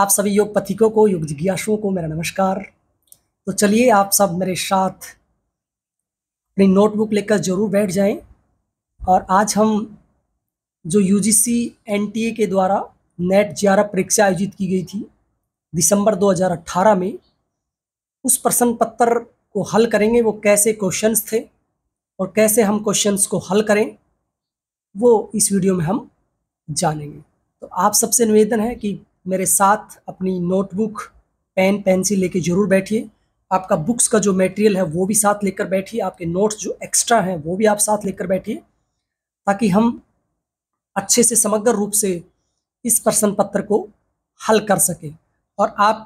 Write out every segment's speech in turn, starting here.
आप सभी योग पथिकों को योग जिज्ञासुओं को मेरा नमस्कार तो चलिए आप सब मेरे साथ अपनी नोटबुक लेकर जरूर बैठ जाएं और आज हम जो यू जी एनटीए के द्वारा नेट जे परीक्षा आयोजित की गई थी दिसंबर 2018 में उस प्रश्न पत्र को हल करेंगे वो कैसे क्वेश्चंस थे और कैसे हम क्वेश्चंस को हल करें वो इस वीडियो में हम जानेंगे तो आप सबसे निवेदन है कि मेरे साथ अपनी नोटबुक पेन पेंसिल लेके ज़रूर बैठिए आपका बुक्स का जो मटेरियल है वो भी साथ लेकर बैठिए आपके नोट्स जो एक्स्ट्रा हैं वो भी आप साथ लेकर बैठिए ताकि हम अच्छे से समग्र रूप से इस प्रश्न पत्र को हल कर सकें और आप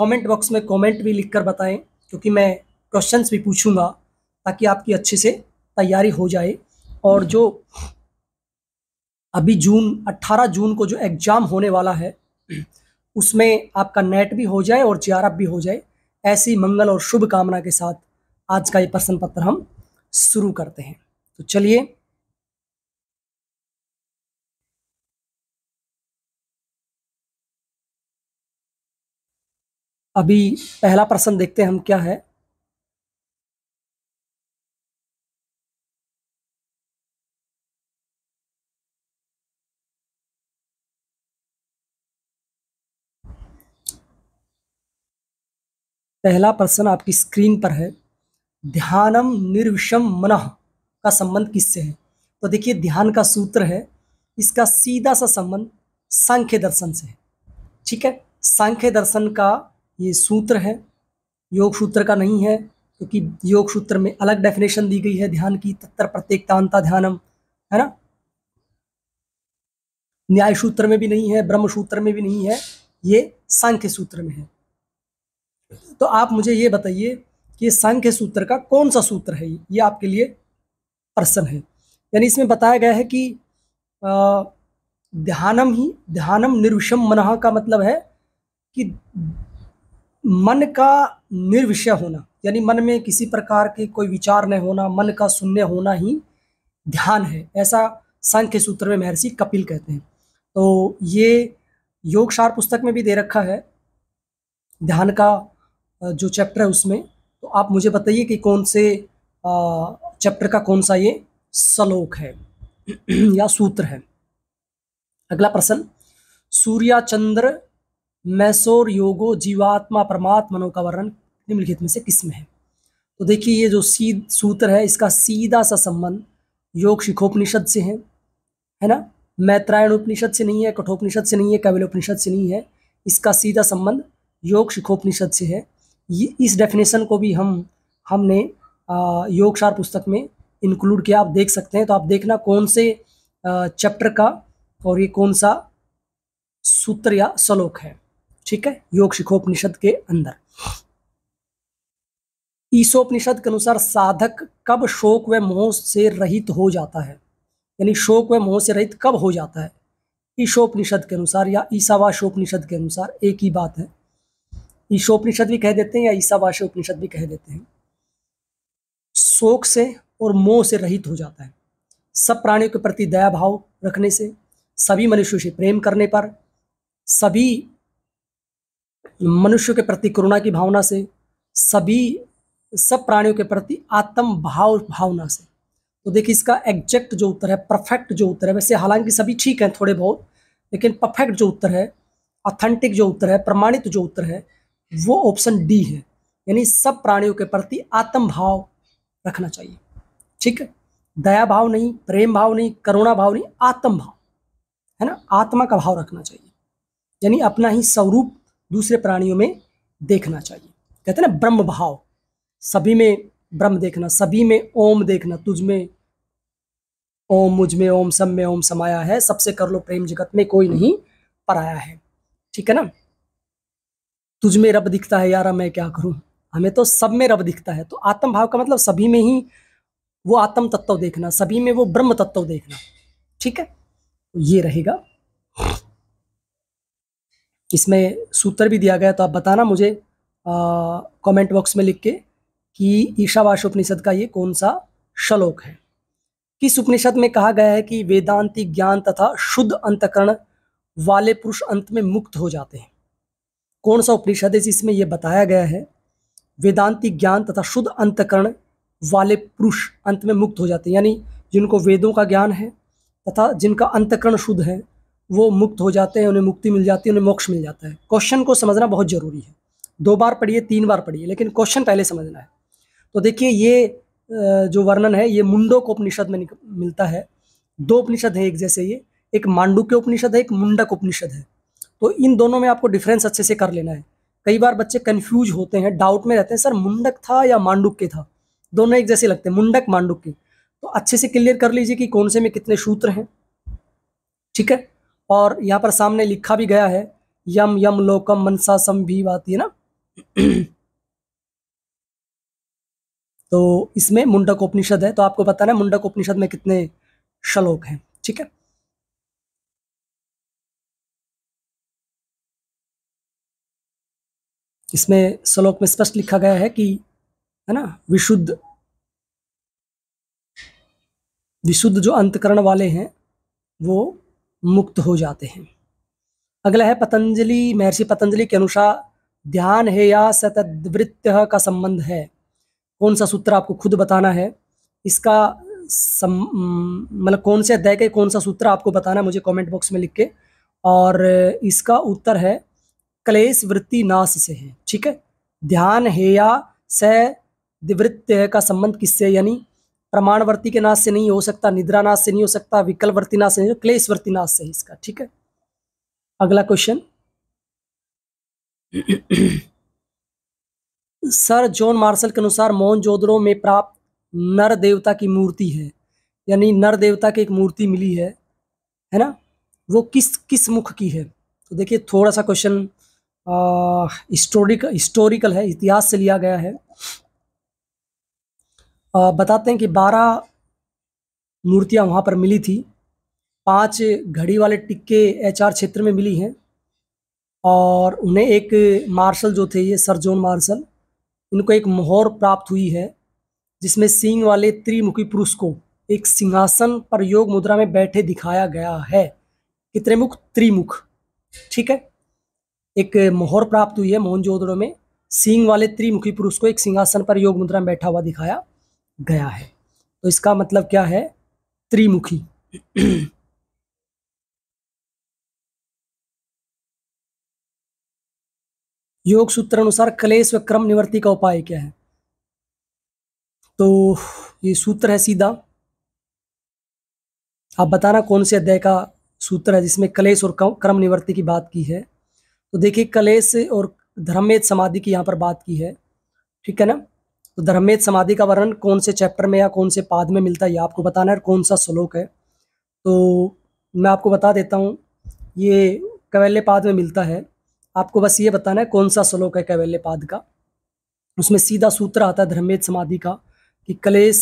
कमेंट बॉक्स में कमेंट भी लिखकर बताएं क्योंकि मैं क्वेश्चंस भी पूछूंगा ताकि आपकी अच्छे से तैयारी हो जाए और जो अभी जून 18 जून को जो एग्ज़ाम होने वाला है उसमें आपका नेट भी हो जाए और जी भी हो जाए ऐसी मंगल और शुभ कामना के साथ आज का ये प्रश्न पत्र हम शुरू करते हैं तो चलिए अभी पहला प्रश्न देखते हैं हम क्या है पहला प्रश्न आपकी स्क्रीन पर है ध्यानम निर्विषम मन का संबंध किससे है तो देखिए ध्यान का सूत्र है इसका सीधा सा संबंध सांख्य दर्शन से है ठीक है सांख्य दर्शन का ये सूत्र है योग सूत्र का नहीं है क्योंकि तो योग सूत्र में अलग डेफिनेशन दी गई है ध्यान की तत्तर तांता ध्यानम है ना न्याय सूत्र में भी नहीं है ब्रह्म सूत्र में भी नहीं है ये सांख्य सूत्र में है तो आप मुझे ये बताइए कि सांख्य सूत्र का कौन सा सूत्र है ये आपके लिए प्रश्न है यानी इसमें बताया गया है कि ध्यानम ही ध्यानम निर्विषम मन का मतलब है कि मन का निर्विषय होना यानी मन में किसी प्रकार के कोई विचार न होना मन का शून्य होना ही ध्यान है ऐसा सांख्य सूत्र में महर्षि कपिल कहते हैं तो ये योगशार पुस्तक में भी दे रखा है ध्यान का जो चैप्टर है उसमें तो आप मुझे बताइए कि कौन से चैप्टर का कौन सा ये श्लोक है या सूत्र है अगला प्रश्न सूर्या चंद्र मैसोर योगो जीवात्मा परमात्म मनो का वर्णन निम्नलिखित में से किसमें है तो देखिए ये जो सीध सूत्र है इसका सीधा सा संबंध योग शिखोपनिषद से है है ना मैत्रायण उपनिषद से नहीं है कठोपनिषद से नहीं है कविलोपनिषद से नहीं है इसका सीधा संबंध योग शिखोपनिषद से है इस डेफिनेशन को भी हम हमने योगशार पुस्तक में इंक्लूड किया आप देख सकते हैं तो आप देखना कौन से चैप्टर का और ये कौन सा सूत्र या श्लोक है ठीक है योग शिखोपनिषद के अंदर ईशोपनिषद के अनुसार साधक कब शोक व मोह से रहित हो जाता है यानी शोक व मोह से रहित कब हो जाता है ईशोपनिषद के अनुसार या ईसावा शोपनिषद के अनुसार एक ही बात है ईशोपनिषद भी कह देते हैं या ईसावाश उपनिषद भी कह देते हैं शोक से और मोह से रहित हो जाता है सब प्राणियों के प्रति दया भाव रखने से सभी मनुष्यों से प्रेम करने पर सभी मनुष्यों के प्रति करुणा की भावना से सभी सब प्राणियों के प्रति आत्म भाव भावना से तो देखिए इसका एग्जैक्ट जो उत्तर है परफेक्ट जो उत्तर है वैसे हालांकि सभी ठीक हैं थोड़े बहुत लेकिन परफेक्ट जो उत्तर है ऑथेंटिक जो उत्तर है प्रमाणित जो उत्तर है वो ऑप्शन डी है यानी सब प्राणियों के प्रति आत्म भाव रखना चाहिए ठीक है दया भाव नहीं प्रेम भाव नहीं करुणा भाव नहीं आत्म भाव है ना आत्मा का भाव रखना चाहिए यानी अपना ही स्वरूप दूसरे प्राणियों में देखना चाहिए कहते हैं ना ब्रह्म भाव सभी में ब्रह्म देखना सभी में ओम देखना तुझ में ओम मुझ में ओम सब में ओम समाया है सबसे कर लो प्रेम जगत में कोई नहीं पराया है ठीक है ना तुझ में रब दिखता है यार मैं क्या करूं हमें तो सब में रब दिखता है तो आत्म भाव का मतलब सभी में ही वो आत्म तत्व देखना सभी में वो ब्रह्म तत्व देखना ठीक है तो ये रहेगा इसमें सूत्र भी दिया गया तो आप बताना मुझे कमेंट बॉक्स में लिख के कि ईशावाश उपनिषद का ये कौन सा श्लोक है किस उपनिषद में कहा गया है कि वेदांती ज्ञान तथा शुद्ध अंतकरण वाले पुरुष अंत में मुक्त हो जाते हैं कौन सा उपनिषद है जिसमें यह बताया गया है वेदांती ज्ञान तथा शुद्ध अंतकरण वाले पुरुष अंत में मुक्त हो जाते हैं यानी जिनको वेदों का ज्ञान है तथा जिनका अंतकरण शुद्ध है वो मुक्त हो जाते हैं उन्हें मुक्ति मिल जाती है उन्हें मोक्ष मिल जाता है क्वेश्चन को समझना बहुत ज़रूरी है दो बार पढ़िए तीन बार पढ़िए लेकिन क्वेश्चन पहले समझना है तो देखिए ये जो वर्णन है ये मुंडो को उपनिषद में मिलता है दो उपनिषद हैं एक जैसे ये एक मांडू के उपनिषद है एक मुंडक उपनिषद है तो इन दोनों में आपको डिफरेंस अच्छे से कर लेना है कई बार बच्चे कन्फ्यूज होते हैं डाउट में रहते हैं सर मुंडक था या मांडुक के था दोनों एक जैसे लगते हैं मुंडक मांडुक के तो अच्छे से क्लियर कर लीजिए कि कौन से में कितने सूत्र हैं ठीक है और यहाँ पर सामने लिखा भी गया है यम यम लोकम मनसा सम भी आती है ना तो इसमें मुंडक उपनिषद है तो आपको पता ना मुंडक उपनिषद में कितने श्लोक हैं ठीक है इसमें श्लोक में स्पष्ट लिखा गया है कि है ना विशुद्ध विशुद्ध जो अंतकरण वाले हैं वो मुक्त हो जाते हैं अगला है पतंजलि महर्षि पतंजलि के अनुसार ध्यान है या सतदवृत्य का संबंध है कौन सा सूत्र आपको खुद बताना है इसका मतलब कौन से अध्याय के कौन सा सूत्र आपको बताना है मुझे कमेंट बॉक्स में लिख के और इसका उत्तर है क्लेश वृत्ति नाश से है ठीक है ध्यान हेया स दिवृत्य का संबंध किससे यानी प्रमाणवर्ती के नाश से नहीं हो सकता निद्रा नाश से नहीं हो सकता विकलवर्ती नाश से नहीं क्लेशवर्ती नाश से इसका ठीक है अगला क्वेश्चन सर जॉन मार्शल के अनुसार मोहन जोदड़ो में प्राप्त नर देवता की मूर्ति है यानी नर देवता की एक मूर्ति मिली है है ना वो किस किस मुख की है तो देखिए थोड़ा सा क्वेश्चन हिस्टोरिक हिस्टोरिकल है इतिहास से लिया गया है आ, बताते हैं कि बारह मूर्तियां वहाँ पर मिली थी पांच घड़ी वाले टिक्के एचआर क्षेत्र में मिली हैं और उन्हें एक मार्शल जो थे ये सर जोन मार्शल इनको एक मोहर प्राप्त हुई है जिसमें सिंह वाले त्रिमुखी पुरुष को एक सिंहासन पर योग मुद्रा में बैठे दिखाया गया है कितने मुख त्रिमुख ठीक है एक मोहर प्राप्त हुई है मोहनजोदड़ो में सिंह वाले त्रिमुखी पुरुष को एक सिंहासन पर योग मुद्रा में बैठा हुआ दिखाया गया है तो इसका मतलब क्या है त्रिमुखी योग सूत्र अनुसार कलेश व क्रम निवर्ति का उपाय क्या है तो ये सूत्र है सीधा आप बताना कौन से अध्याय का सूत्र है जिसमें कलेश और क्रम निवर्ति की बात की है तो देखिए कलेश और धर्मेद समाधि की यहाँ पर बात की है ठीक है ना तो धर्मेद समाधि का वर्णन कौन से चैप्टर में या कौन से पाद में मिलता है ये आपको बताना है कौन सा श्लोक है तो मैं आपको बता देता हूँ ये कैवल्य पाद में मिलता है आपको बस ये बताना है कौन सा श्लोक है कैवल्य पाद का उसमें सीधा सूत्र आता है धर्मेद समाधि का कि कलेश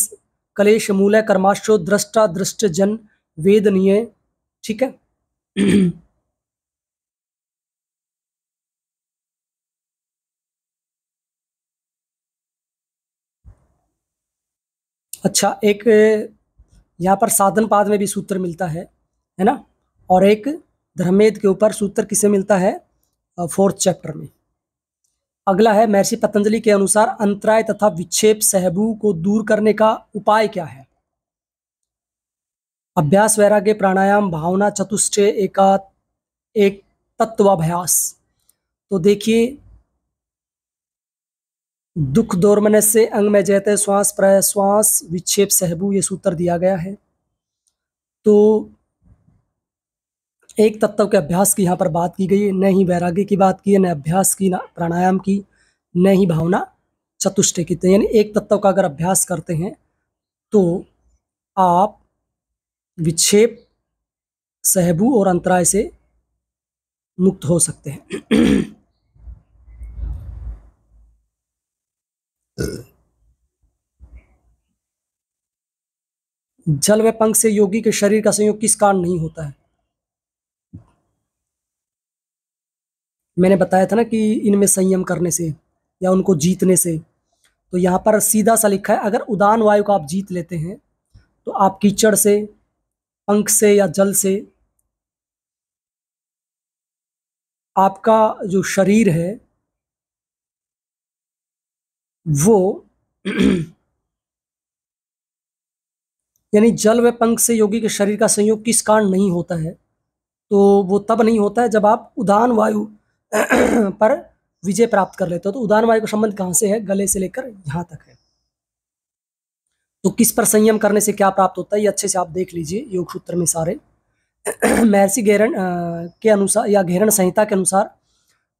कलेश मूल कर्माश्रो दृष्टा दृष्ट जन वेदनीय ठीक है अच्छा एक यहाँ पर साधन पाद में भी सूत्र मिलता है है ना और एक धर्मेद के ऊपर सूत्र किसे मिलता है फोर्थ चैप्टर में अगला है महर्षि पतंजलि के अनुसार अंतराय तथा विक्षेप सहबू को दूर करने का उपाय क्या है अभ्यास वैराग्य प्राणायाम भावना चतुष्टय एका एक तत्वाभ्यास तो देखिए दुख दौरमनस से अंग में जयते श्वास प्राय श्वास विक्षेप सहबू ये सूत्र दिया गया है तो एक तत्व के अभ्यास की यहाँ पर बात की गई है न ही वैराग्य की बात की है न अभ्यास की न प्राणायाम की न ही भावना चतुष्टय की तो यानी एक तत्व का अगर अभ्यास करते हैं तो आप विक्षेप सहबू और अंतराय से मुक्त हो सकते हैं जल व पंख से योगी के शरीर का संयोग किस कारण नहीं होता है मैंने बताया था ना कि इनमें संयम करने से या उनको जीतने से तो यहाँ पर सीधा सा लिखा है अगर उदान वायु को आप जीत लेते हैं तो आप कीचड़ से पंख से या जल से आपका जो शरीर है वो यानी जल व पंख से योगी के शरीर का संयोग किस कारण नहीं होता है तो वो तब नहीं होता है जब आप उदान वायु पर विजय प्राप्त कर लेते हो तो उदान वायु का संबंध कहाँ से है गले से लेकर यहाँ तक है तो किस पर संयम करने से क्या प्राप्त होता है ये अच्छे से आप देख लीजिए योग सूत्र में सारे महर्षि घेरण के अनुसार या घेरण संहिता के अनुसार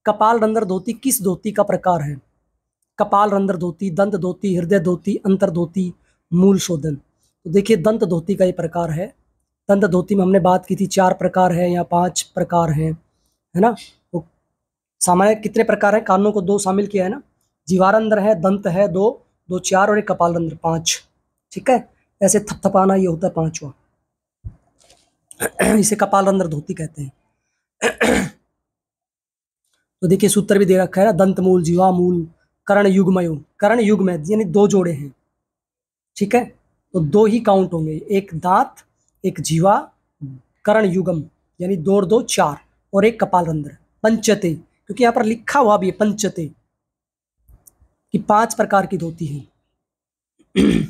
कपाल रंध्र धोती किस धोती का प्रकार है कपाल रंदर धोती दंत धोती हृदय धोती अंतर धोती मूल शोधन तो देखिए दंत धोती का ये प्रकार है दंत धोती में हमने बात की थी चार प्रकार है या पांच प्रकार हैं है ना तो सामान्य कितने प्रकार हैं कानों को दो शामिल किया है ना जीवारंध्र है दंत है दो दो चार और एक कपाल रंध्र पांच ठीक है ऐसे थपथपाना ये होता है पांचवा इसे कपाल रंध्र धोती कहते हैं तो देखिए सूत्र भी दे रखा है ना दंत मूल जीवामूल कर्ण युगमयो कर्ण युग में यानी दो जोड़े हैं ठीक है तो दो ही काउंट होंगे एक दांत एक जीवा करण युगम यानी दो और दो चार और एक कपाल रंध्र पंचते क्योंकि यहाँ पर लिखा हुआ भी है पंचते कि पांच प्रकार की धोती है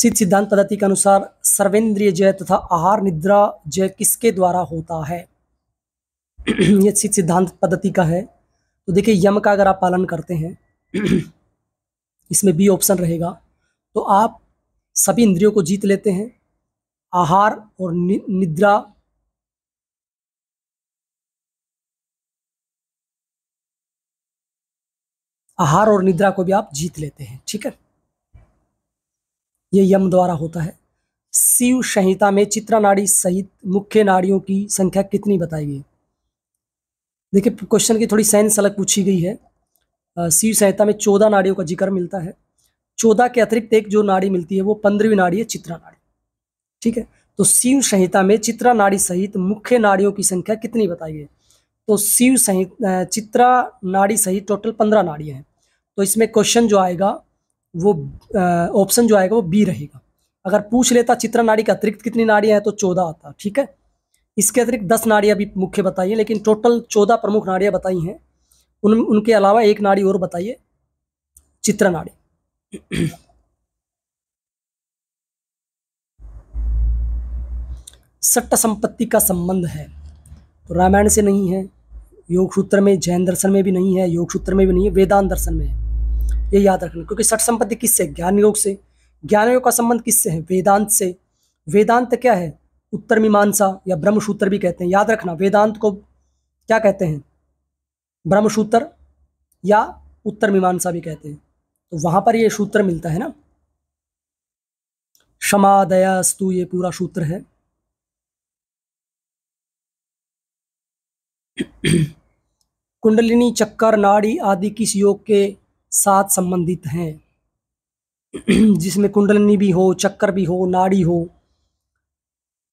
सिद्ध सिद्धांत पद्धति के अनुसार सर्वेंद्रिय जय तथा आहार निद्रा जय किसके द्वारा होता है यह सिद्ध सिद्धांत पद्धति का है तो देखिए यम का अगर आप पालन करते हैं इसमें बी ऑप्शन रहेगा तो आप सभी इंद्रियों को जीत लेते हैं आहार और नि, निद्रा आहार और निद्रा को भी आप जीत लेते हैं ठीक है ये यम द्वारा होता है शिव संहिता में चित्रा नाड़ी सहित मुख्य नाड़ियों की संख्या कितनी बताई गई देखिए क्वेश्चन की थोड़ी साइंस अलग पूछी गई है शिव संहिता में चौदह नाड़ियों का जिक्र मिलता है चौदह के अतिरिक्त एक जो नाड़ी मिलती है वो पंद्रहवीं नाड़ी है चित्रा नाड़ी ठीक है तो शिव संहिता में चित्रा नाड़ी सहित मुख्य नाड़ियों की संख्या कितनी बताई है तो शिव सहित चित्रा नाड़ी सहित टोटल पंद्रह नाड़ियाँ हैं तो इसमें क्वेश्चन जो आएगा वो ऑप्शन जो आएगा वो बी रहेगा अगर पूछ लेता चित्रा नाड़ी के अतिरिक्त कितनी नाड़ियाँ हैं तो चौदह आता ठीक है इसके अतिरिक्त दस नाड़ियाँ भी मुख्य बताई हैं लेकिन टोटल चौदह प्रमुख नाड़ियाँ बताई हैं उन उनके अलावा एक नाड़ी और बताइए चित्र नाड़ी सट्ट संपत्ति का संबंध है तो रामायण से नहीं है योग सूत्र में जैन दर्शन में भी नहीं है योग सूत्र में भी नहीं है वेदांत दर्शन में है ये याद रखना क्योंकि सट संपत्ति किससे ज्ञान योग से ज्ञान योग का संबंध किससे है वेदांत से वेदांत क्या है उत्तर मीमांसा या ब्रह्मसूत्र भी कहते हैं याद रखना वेदांत को क्या कहते हैं ब्रह्मसूत्र या उत्तर मीमांसा भी कहते हैं तो वहां पर ये सूत्र मिलता है ना क्षमा दया स्तु ये पूरा सूत्र है कुंडलिनी चक्कर नाड़ी आदि किस योग के साथ संबंधित हैं जिसमें कुंडलिनी भी हो चक्कर भी हो नाड़ी हो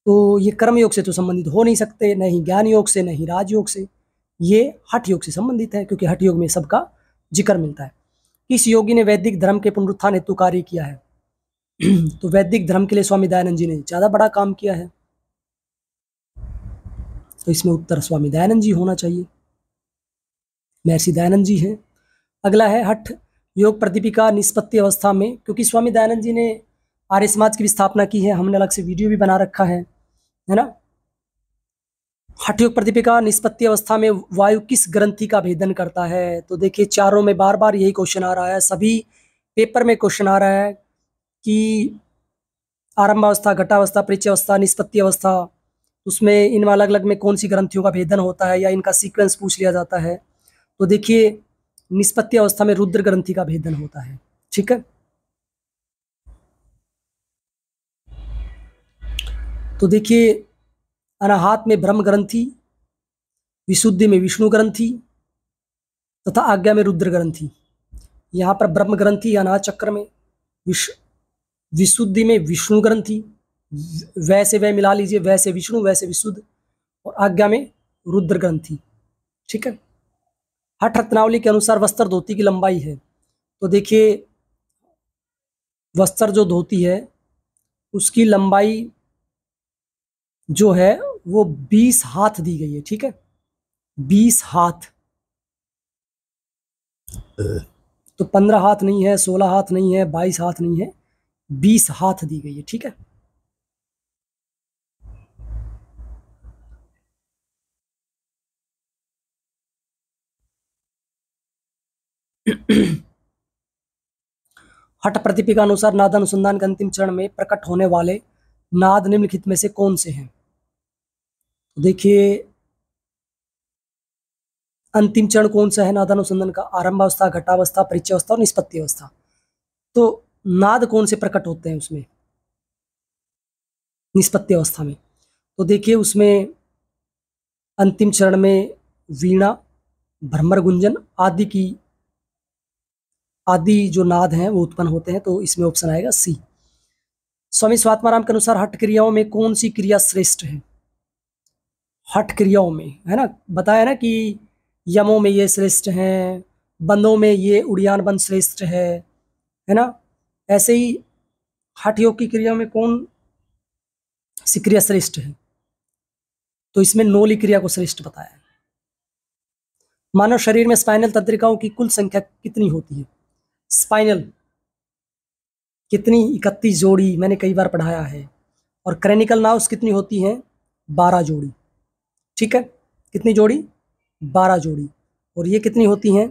तो ये कर्म योग से तो संबंधित हो नहीं सकते न ही ज्ञान योग से न ही राजयोग से ये हठ योग से संबंधित है क्योंकि हठ योग में सबका जिक्र मिलता है इस योगी ने वैदिक धर्म के पुनरुत्थान हेतु कार्य किया है तो वैदिक धर्म के लिए स्वामी दयानंद जी ने ज़्यादा बड़ा काम किया है तो इसमें उत्तर स्वामी दयानंद जी होना चाहिए महर्षि दयानंद जी हैं अगला है हठ योग प्रदीपिका निष्पत्ति अवस्था में क्योंकि स्वामी दयानंद जी ने आर्य समाज की भी स्थापना की है हमने अलग से वीडियो भी बना रखा है है ना योग प्रदीपिका निष्पत्ति अवस्था में वायु किस ग्रंथि का भेदन करता है तो देखिए चारों में बार बार यही क्वेश्चन आ रहा है सभी पेपर में क्वेश्चन आ रहा है कि आरंभावस्था घटावस्था परिचय अवस्था निष्पत्ति अवस्था उसमें इन अलग अलग में कौन सी ग्रंथियों का भेदन होता है या इनका सीक्वेंस पूछ लिया जाता है तो देखिए निष्पत्ति अवस्था में रुद्र ग्रंथि का भेदन होता है ठीक है तो देखिए अनाहात में ब्रह्म ग्रंथि विशुद्धि में विष्णु ग्रंथि तथा आज्ञा में रुद्र ग्रंथि यहाँ पर ब्रह्म ग्रंथि अनाथ चक्र में विश विशुद्धि में विष्णु ग्रंथि वैसे वह मिला लीजिए वैसे विष्णु वैसे विशुद्ध और आज्ञा में रुद्र ग्रंथि ठीक है हठ रत्नावली के अनुसार वस्त्र धोती की लंबाई है तो देखिए वस्त्र जो धोती है उसकी लंबाई जो है वो बीस हाथ दी गई है ठीक है बीस हाथ तो पंद्रह हाथ नहीं है सोलह हाथ नहीं है बाईस हाथ नहीं है बीस हाथ दी गई है ठीक है हट प्रतिपी के अनुसार नाद अनुसंधान के अंतिम चरण में प्रकट होने वाले नाद निम्नलिखित में से कौन से हैं तो देखिए अंतिम चरण कौन सा है नाद अनुसंधान का आरंभावस्था घटावस्था परिचय अवस्था और निष्पत्ति अवस्था तो नाद कौन से प्रकट होते हैं उसमें निष्पत्ति अवस्था में तो देखिए उसमें अंतिम चरण में वीणा भ्रमर गुंजन आदि की आदि जो नाद हैं वो उत्पन्न होते हैं तो इसमें ऑप्शन आएगा सी स्वामी स्वात्माराम के अनुसार हट क्रियाओं में कौन सी क्रिया श्रेष्ठ है हट क्रियाओं में है ना बताया ना कि यमों में ये श्रेष्ठ हैं बंदों में ये उड़ियान बंद श्रेष्ठ है है ना ऐसे ही हठ योग की क्रिया में कौन सी क्रिया श्रेष्ठ है तो इसमें नोली क्रिया को श्रेष्ठ बताया मानव शरीर में स्पाइनल तंत्रिकाओं की कुल संख्या कितनी होती है स्पाइनल कितनी इकतीस जोड़ी मैंने कई बार पढ़ाया है और क्रेनिकल नाउस कितनी होती हैं बारह जोड़ी ठीक है कितनी जोड़ी बारह जोड़ी और ये कितनी होती हैं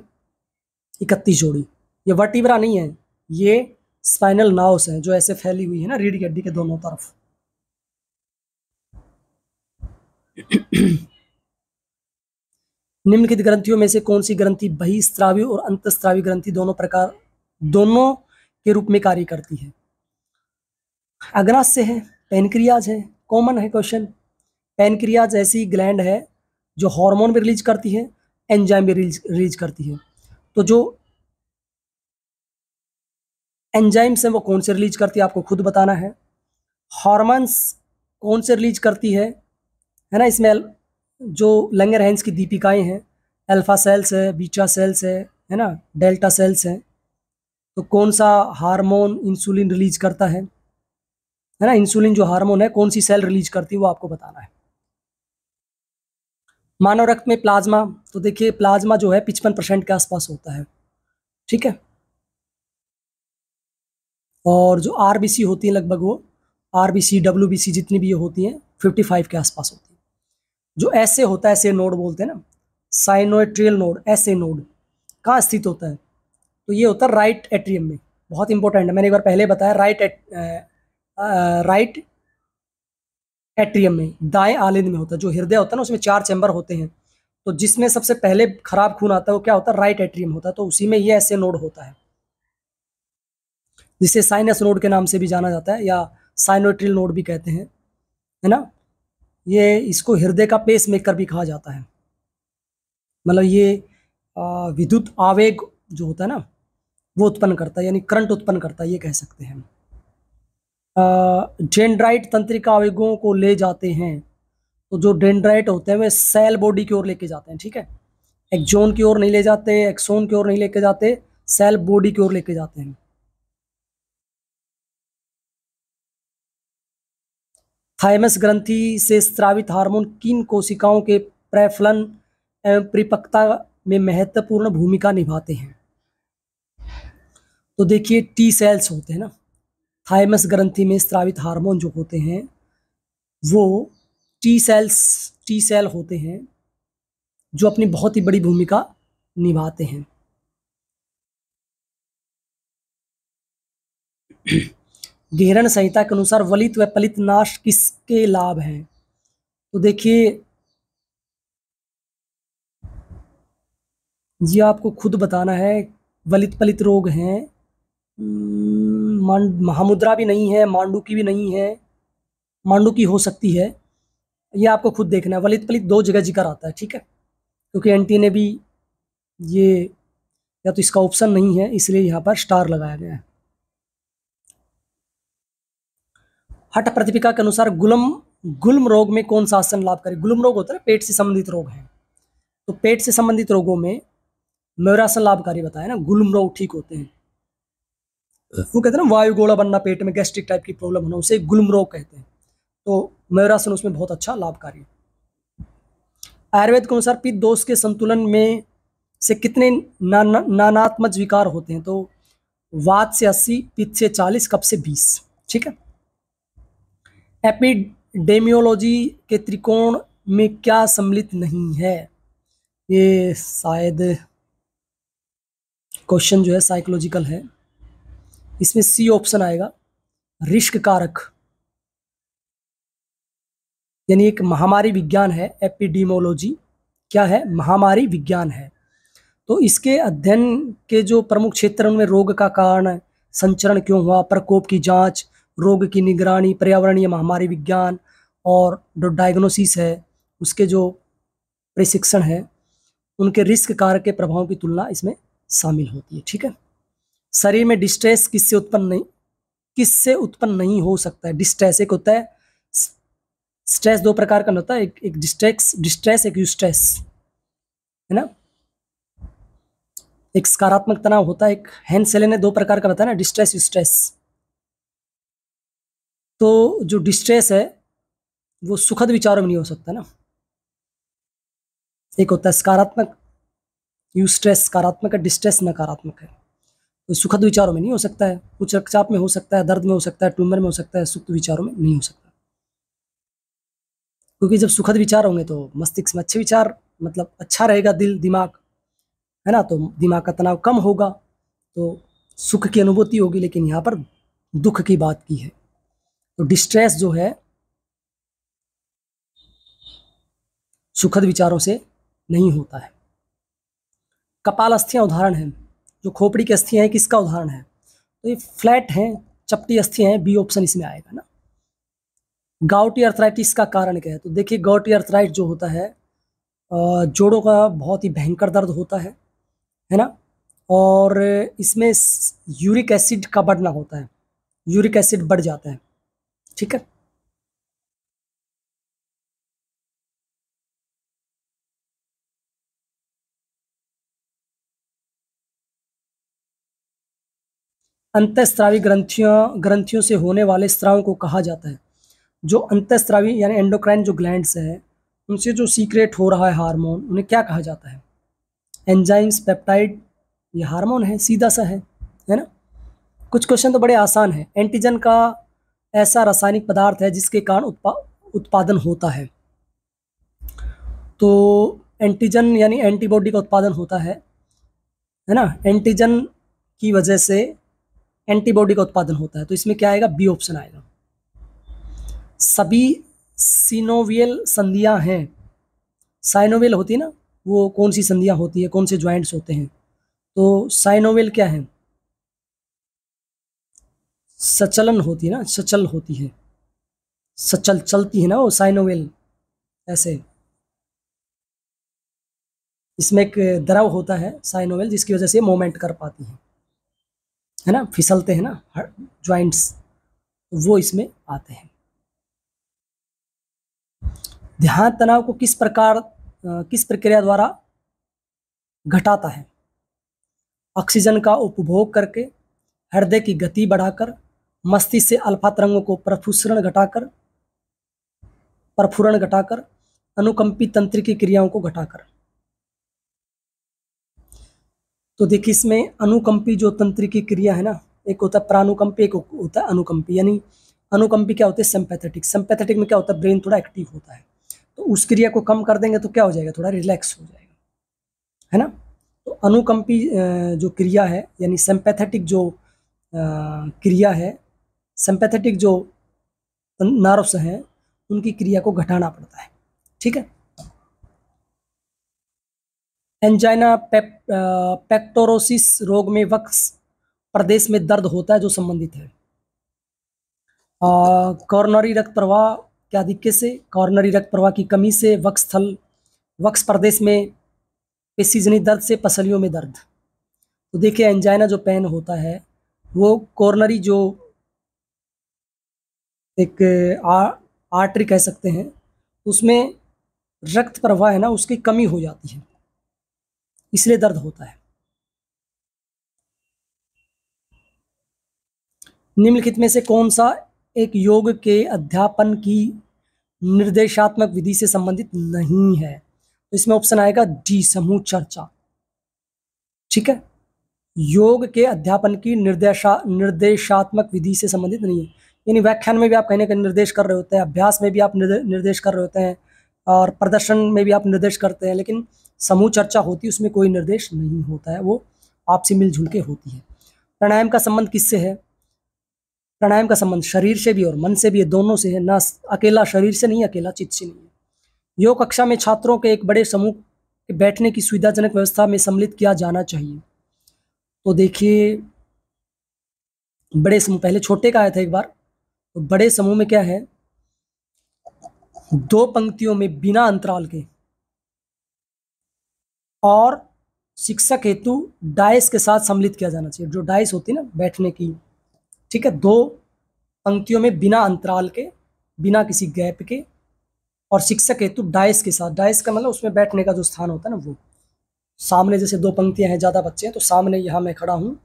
इकतीस जोड़ी ये वर्टिब्रा नहीं है ये स्पाइनल नाउस हैं जो ऐसे फैली हुई है ना रीढ़ की हड्डी के दोनों तरफ निम्नलिखित ग्रंथियों में से कौन सी ग्रंथि बहिस्त्रावी और अंतस्त्रावी ग्रंथि दोनों प्रकार दोनों के रूप में कार्य करती है अग्रास से है पेनक्रियाज है कॉमन है क्वेश्चन पेनक्रियाज ऐसी ग्लैंड है जो हार्मोन भी रिलीज करती है एंजाइम भी रिलीज रिलीज करती है तो जो एंजाइम्स हैं वो कौन से रिलीज करती है आपको खुद बताना है हार्मोन्स कौन से रिलीज करती है है ना इसमें जो लंगर हैंस की दीपिकाएं हैं अल्फा सेल्स है बीटा सेल्स है है ना डेल्टा सेल्स हैं तो कौन सा हार्मोन इंसुलिन रिलीज करता है है ना इंसुलिन जो हार्मोन है कौन सी सेल रिलीज करती है वो आपको बताना है मानव रक्त में प्लाज्मा तो देखिए प्लाज्मा जो है पिचपन परसेंट के आसपास होता है ठीक है और जो आरबीसी होती है लगभग वो आरबीसी डब्ल्यूबीसी जितनी भी ये होती हैं 55 के आसपास होती है जो ऐसे होता है ऐसे नोड बोलते हैं ना साइनोट्रियल नोड ऐसे नोड कहाँ स्थित होता है तो ये होता है राइट एट्रियम में बहुत इंपॉर्टेंट है मैंने एक बार पहले बताया राइट एट, राइट एट्रियम में दाएं आलिंद में होता है जो हृदय होता है ना उसमें चार चैम्बर होते हैं तो जिसमें सबसे पहले खराब खून आता है वो क्या होता है राइट एट्रियम होता है तो उसी में ये ऐसे नोड होता है जिसे साइनस नोड के नाम से भी जाना जाता है या साइनोट्रियल नोड भी कहते हैं है ना ये इसको हृदय का पेस मेकर भी कहा जाता है मतलब ये विद्युत आवेग जो होता है ना वो उत्पन्न करता है यानी करंट उत्पन्न करता है ये कह सकते हैं डेंड्राइट तंत्रिका आवेगों को ले जाते हैं तो जो डेंड्राइट होते हैं वे सेल बॉडी की ओर लेके जाते हैं ठीक है एक्जोन की ओर नहीं ले जाते एक्सोन की ओर नहीं लेके जाते सेल बॉडी की ओर लेके जाते हैं थाइमस ग्रंथि से स्त्रावित हार्मोन किन कोशिकाओं के प्रफलन एवं परिपक्ता में महत्वपूर्ण भूमिका निभाते हैं तो देखिए टी सेल्स होते हैं ना थायमस ग्रंथि में स्त्रावित हार्मोन जो होते हैं वो टी सेल्स टी सेल होते हैं जो अपनी बहुत ही बड़ी भूमिका निभाते हैं गहरण संहिता के अनुसार वलित व पलित नाश किसके लाभ हैं तो देखिए ये आपको खुद बताना है वलित पलित रोग हैं हम्म, महामुद्रा भी नहीं है मांडू की भी नहीं है मांडू की हो सकती है ये आपको खुद देखना है वलित पलित दो जगह जिक्र आता है ठीक है क्योंकि एन ने भी ये या तो इसका ऑप्शन नहीं है इसलिए यहाँ पर स्टार लगाया गया है हट प्रतिपिका के अनुसार गुलम गुलम रोग में कौन सा आसन लाभ करे गुलम रोग होता है पेट से संबंधित रोग है तो पेट से संबंधित रोगों में मयूरासन लाभकारी बताया ना गुलम रोग ठीक होते हैं वो कहते हैं ना वायु गोला बनना पेट में गैस्ट्रिक टाइप की प्रॉब्लम होना उसे गुलम रोग कहते हैं तो मयूरासन उसमें बहुत अच्छा लाभकारी है आयुर्वेद के अनुसार पित्त दोष के संतुलन में से कितने नाना नानात्मज विकार होते हैं तो वात से अस्सी पित्त से चालीस कप से बीस ठीक है एपिडेमियोलॉजी के त्रिकोण में क्या सम्मिलित नहीं है ये शायद क्वेश्चन जो है साइकोलॉजिकल है इसमें सी ऑप्शन आएगा रिस्क कारक यानी एक महामारी विज्ञान है एपिडीमोलॉजी क्या है महामारी विज्ञान है तो इसके अध्ययन के जो प्रमुख क्षेत्र उनमें रोग का कारण संचरण क्यों हुआ प्रकोप की जांच रोग की निगरानी पर्यावरणीय महामारी विज्ञान और जो डायग्नोसिस है उसके जो प्रशिक्षण है उनके रिस्क कारक के प्रभावों की तुलना इसमें शामिल होती है ठीक है शरीर में डिस्ट्रेस किससे उत्पन्न नहीं किससे उत्पन्न नहीं हो सकता है डिस्ट्रेस एक होता है स्ट्रेस दो प्रकार का होता है एक एक डिस्ट्रेस डिस्ट्रेस एक यूस्ट्रेस है ना एक सकारात्मक तनाव होता है एक हैंड सेले ने दो प्रकार का बताया ना डिस्ट्रेस यूस्ट्रेस तो जो डिस्ट्रेस है वो सुखद विचारों में नहीं हो सकता ना एक होता है सकारात्मक यूस्ट्रेस सकारात्मक है डिस्ट्रेस नकारात्मक है सुखद विचारों में नहीं हो सकता है कुछ रक्तचाप में हो सकता है दर्द में हो सकता है ट्यूमर में हो सकता है सुख विचारों में नहीं हो सकता क्योंकि जब सुखद विचार होंगे तो मस्तिष्क में अच्छे विचार मतलब अच्छा रहेगा दिल दिमाग है ना तो दिमाग का तनाव कम होगा तो सुख की अनुभूति होगी लेकिन यहाँ पर दुख की बात की है तो डिस्ट्रेस जो है सुखद विचारों से नहीं होता है कपाल उदाहरण है जो खोपड़ी की अस्थियाँ हैं किसका उदाहरण है तो ये फ्लैट हैं चपटी अस्थियाँ हैं बी ऑप्शन इसमें आएगा ना गाउटी अर्थराइटिस का कारण क्या है तो देखिए गाउटी अर्थराइट जो होता है जोड़ों का बहुत ही भयंकर दर्द होता है है ना और इसमें यूरिक एसिड का बढ़ना होता है यूरिक एसिड बढ़ जाता है ठीक है अंतस्त्रावी ग्रंथियों ग्रंथियों से होने वाले स्त्राव को कहा जाता है जो अंतस्त्रावी यानी एंडोक्राइन जो ग्लैंड्स है उनसे जो सीक्रेट हो रहा है हार्मोन उन्हें क्या कहा जाता है एंजाइम्स पेप्टाइड ये हार्मोन है सीधा सा है है ना कुछ क्वेश्चन तो बड़े आसान है एंटीजन का ऐसा रासायनिक पदार्थ है जिसके कारण उत्पा उत्पादन होता है तो एंटीजन यानी एंटीबॉडी का उत्पादन होता है है ना एंटीजन की वजह से एंटीबॉडी का उत्पादन होता है तो इसमें क्या आएगा बी ऑप्शन आएगा सभी सिनोवियल संधियां हैं साइनोवेल होती है ना वो कौन सी संधियां होती है कौन से ज्वाइंट्स होते हैं तो साइनोवेल क्या है सचलन होती है ना सचल होती है सचल चलती है ना वो साइनोवेल ऐसे इसमें एक द्रव होता है साइनोवेल जिसकी वजह से मोमेंट कर पाती है है ना फिसलते हैं ना ज्वाइंट्स तो वो इसमें आते हैं ध्यान तनाव को किस प्रकार किस प्रक्रिया द्वारा घटाता है ऑक्सीजन का उपभोग करके हृदय की गति बढ़ाकर मस्तिष्क से अल्फा तरंगों को प्रफुसरण घटाकर प्रफुरन घटाकर अनुकंपी तंत्र की क्रियाओं को घटाकर तो देखिए इसमें अनुकंपी जो तंत्र की क्रिया है ना एक होता है प्राणुकंपी एक होता है अनुकंपी यानी अनुकंपी क्या होते हैं सेम्पैथेटिक सेम्पैथेटिक में क्या होता है ब्रेन थोड़ा एक्टिव होता है तो उस क्रिया को कम कर देंगे तो क्या हो जाएगा थोड़ा रिलैक्स हो जाएगा है ना तो अनुकंपी जो क्रिया है यानी सम्पैथेटिक जो क्रिया है सेम्पैथेटिक जो नर्व्स हैं उनकी क्रिया को घटाना पड़ता है ठीक है एंजाइना पेप, पेक्टोरोसिस रोग में वक्स प्रदेश में दर्द होता है जो संबंधित है कॉर्नरी रक्त प्रवाह के आधिक्य से कॉर्नरी रक्त प्रवाह की कमी से वक्स स्थल वक्स प्रदेश में पेसीजनी दर्द से पसलियों में दर्द तो देखिए एंजाइना जो पेन होता है वो कॉर्नरी जो एक आर्टरी कह सकते हैं उसमें रक्त प्रवाह है ना उसकी कमी हो जाती है इसलिए दर्द होता है निम्नलिखित में से कौन सा एक योग के अध्यापन की निर्देशात्मक विधि से संबंधित नहीं है तो इसमें ऑप्शन आएगा डी समूह चर्चा ठीक है योग के अध्यापन की निर्देशा निर्देशात्मक विधि से संबंधित नहीं है यानी व्याख्यान में भी आप कहने का निर्देश कर रहे होते हैं अभ्यास में भी आप निर्देश कर रहे होते हैं और प्रदर्शन में भी आप निर्देश करते हैं लेकिन समूह चर्चा होती है उसमें कोई निर्देश नहीं होता है वो आपसे मिलजुल के होती है प्राणायाम का संबंध किससे है प्राणायाम का संबंध शरीर से भी और मन से भी है दोनों से है ना अकेला शरीर से नहीं अकेला चित्त से नहीं है योग कक्षा में छात्रों के एक बड़े समूह के बैठने की सुविधाजनक व्यवस्था में सम्मिलित किया जाना चाहिए तो देखिए बड़े समूह पहले छोटे का आया था एक बार तो बड़े समूह में क्या है दो पंक्तियों में बिना अंतराल के और शिक्षक हेतु डाइस के साथ सम्मिलित किया जाना चाहिए जो डाइस होती है ना बैठने की ठीक है दो पंक्तियों में बिना अंतराल के बिना किसी गैप के और शिक्षक हेतु डाइस के साथ डाइस का मतलब उसमें बैठने का जो स्थान होता है ना वो सामने जैसे दो पंक्तियां हैं ज़्यादा बच्चे हैं तो सामने यहाँ मैं खड़ा हूँ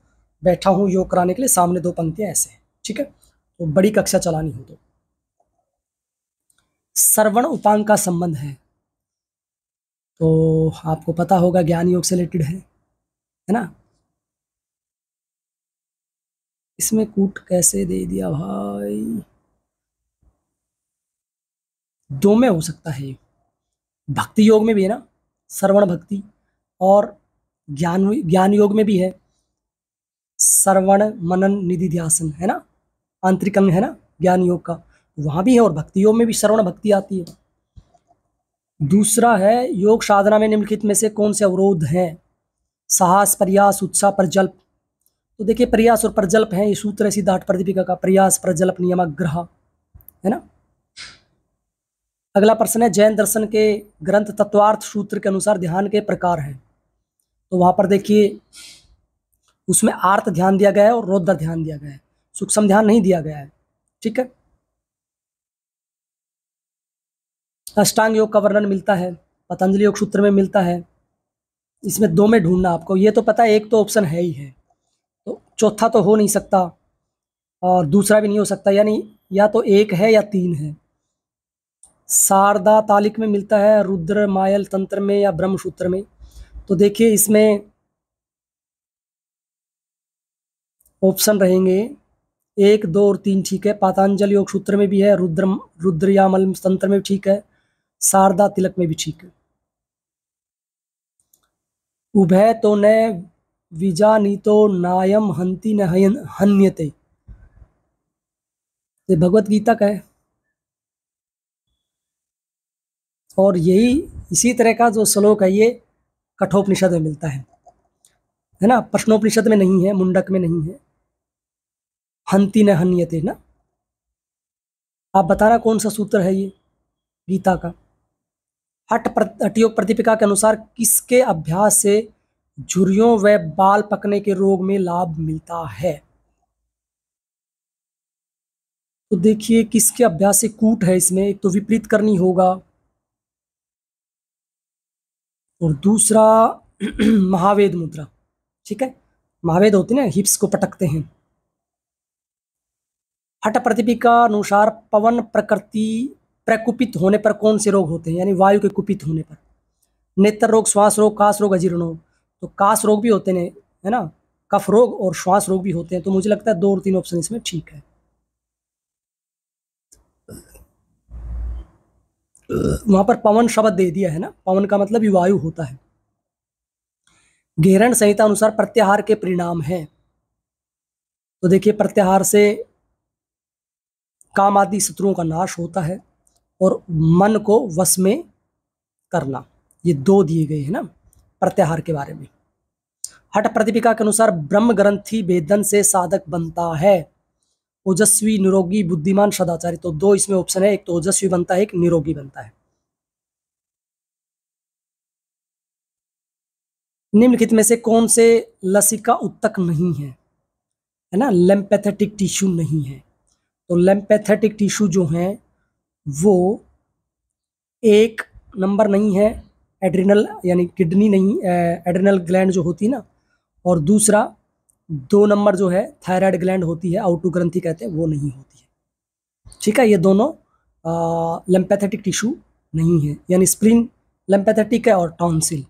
बैठा हूँ योग कराने के लिए सामने दो पंक्तियाँ ऐसे हैं ठीक है तो बड़ी कक्षा चलानी हो तो सर्वण उपांग का संबंध है तो आपको पता होगा ज्ञान योग से रिलेटेड है है ना इसमें कूट कैसे दे दिया भाई दो में हो सकता है भक्ति योग में भी है ना श्रवण भक्ति और ज्ञान ज्ञान योग में भी है श्रवण मनन निधि ध्यासन है ना आंतरिक अंग है ना ज्ञान योग का वहाँ भी है और भक्ति योग में भी श्रवण भक्ति आती है दूसरा है योग साधना में निम्नलिखित में से कौन से अवरोध हैं साहस प्रयास उत्साह प्रजल्प तो देखिए प्रयास और प्रजल्प हैं ये सूत्र है सिद्धार्थ प्रदीपिका का प्रयास प्रजल्प नियमाग्रह है ना अगला प्रश्न है जैन दर्शन के ग्रंथ तत्वार्थ सूत्र के अनुसार ध्यान के प्रकार हैं तो वहाँ पर देखिए उसमें आर्थ ध्यान दिया गया है और रौद्र ध्यान दिया गया है सूक्ष्म ध्यान नहीं दिया गया है ठीक है अष्टांग योग का वर्णन मिलता है पतंजलि योग सूत्र में मिलता है इसमें दो में ढूंढना आपको ये तो पता है एक तो ऑप्शन है ही है तो चौथा तो हो नहीं सकता और दूसरा भी नहीं हो सकता यानी या तो एक है या तीन है शारदा तालिक में मिलता है रुद्र मायल तंत्र में या ब्रह्म सूत्र में तो देखिए इसमें ऑप्शन रहेंगे एक दो और तीन ठीक है पातांजल योग सूत्र में भी है रुद्र रुद्रयामल तंत्र में भी ठीक है शारदा तिलक में भी ठीक है उभय तो न तो नायम हंति न हन्यते ये भगवत गीता का है और यही इसी तरह का जो श्लोक है ये कठोपनिषद में मिलता है है ना प्रश्नोपनिषद में नहीं है मुंडक में नहीं है हंति न हन्यते ना आप बताना कौन सा सूत्र है ये गीता का हट हटयोग प्रतिपिका के अनुसार किसके अभ्यास से झुरियों व बाल पकने के रोग में लाभ मिलता है तो देखिए किसके अभ्यास से कूट है इसमें एक तो विपरीत करनी होगा और दूसरा महावेद मुद्रा ठीक है महावेद होते ना हिप्स को पटकते हैं हट प्रतिपिका अनुसार पवन प्रकृति प्रकुपित होने पर कौन से रोग होते हैं यानी वायु के कुपित होने पर नेत्र रोग श्वास रोग काश रोग अजीर्ण रोग तो काश रोग भी होते हैं है ना कफ रोग और श्वास रोग भी होते हैं तो मुझे लगता है दो और तीन ऑप्शन इसमें ठीक है वहां पर पवन शब्द दे दिया है ना पवन का मतलब वायु होता है घेरण संहिता अनुसार प्रत्याहार के परिणाम है तो देखिए प्रत्याहार से काम आदि शत्रुओं का नाश होता है और मन को वश में करना ये दो दिए गए हैं ना प्रत्याहार के बारे में हट प्रतिपिका के अनुसार ब्रह्म ग्रंथी वेदन से साधक बनता है ओजस्वी निरोगी बुद्धिमान सदाचारी तो दो इसमें ऑप्शन है एक तो ओजस्वी बनता है एक निरोगी बनता है निम्नलिखित में से कौन से लसिका उत्तक नहीं है है ना लेम्पैथेटिक टिश्यू नहीं है तो लेम्पैथेटिक टिश्यू जो हैं वो एक नंबर नहीं है एड्रिनल यानी किडनी नहीं एड्रिनल ग्लैंड जो होती है ना और दूसरा दो नंबर जो है थायराइड ग्लैंड होती है आउटू ग्रंथि कहते हैं वो नहीं होती है ठीक है ये दोनों लम्पैथेटिक टिश्यू नहीं है यानी स्प्रिन लम्पैथेटिक है और टॉन्सिल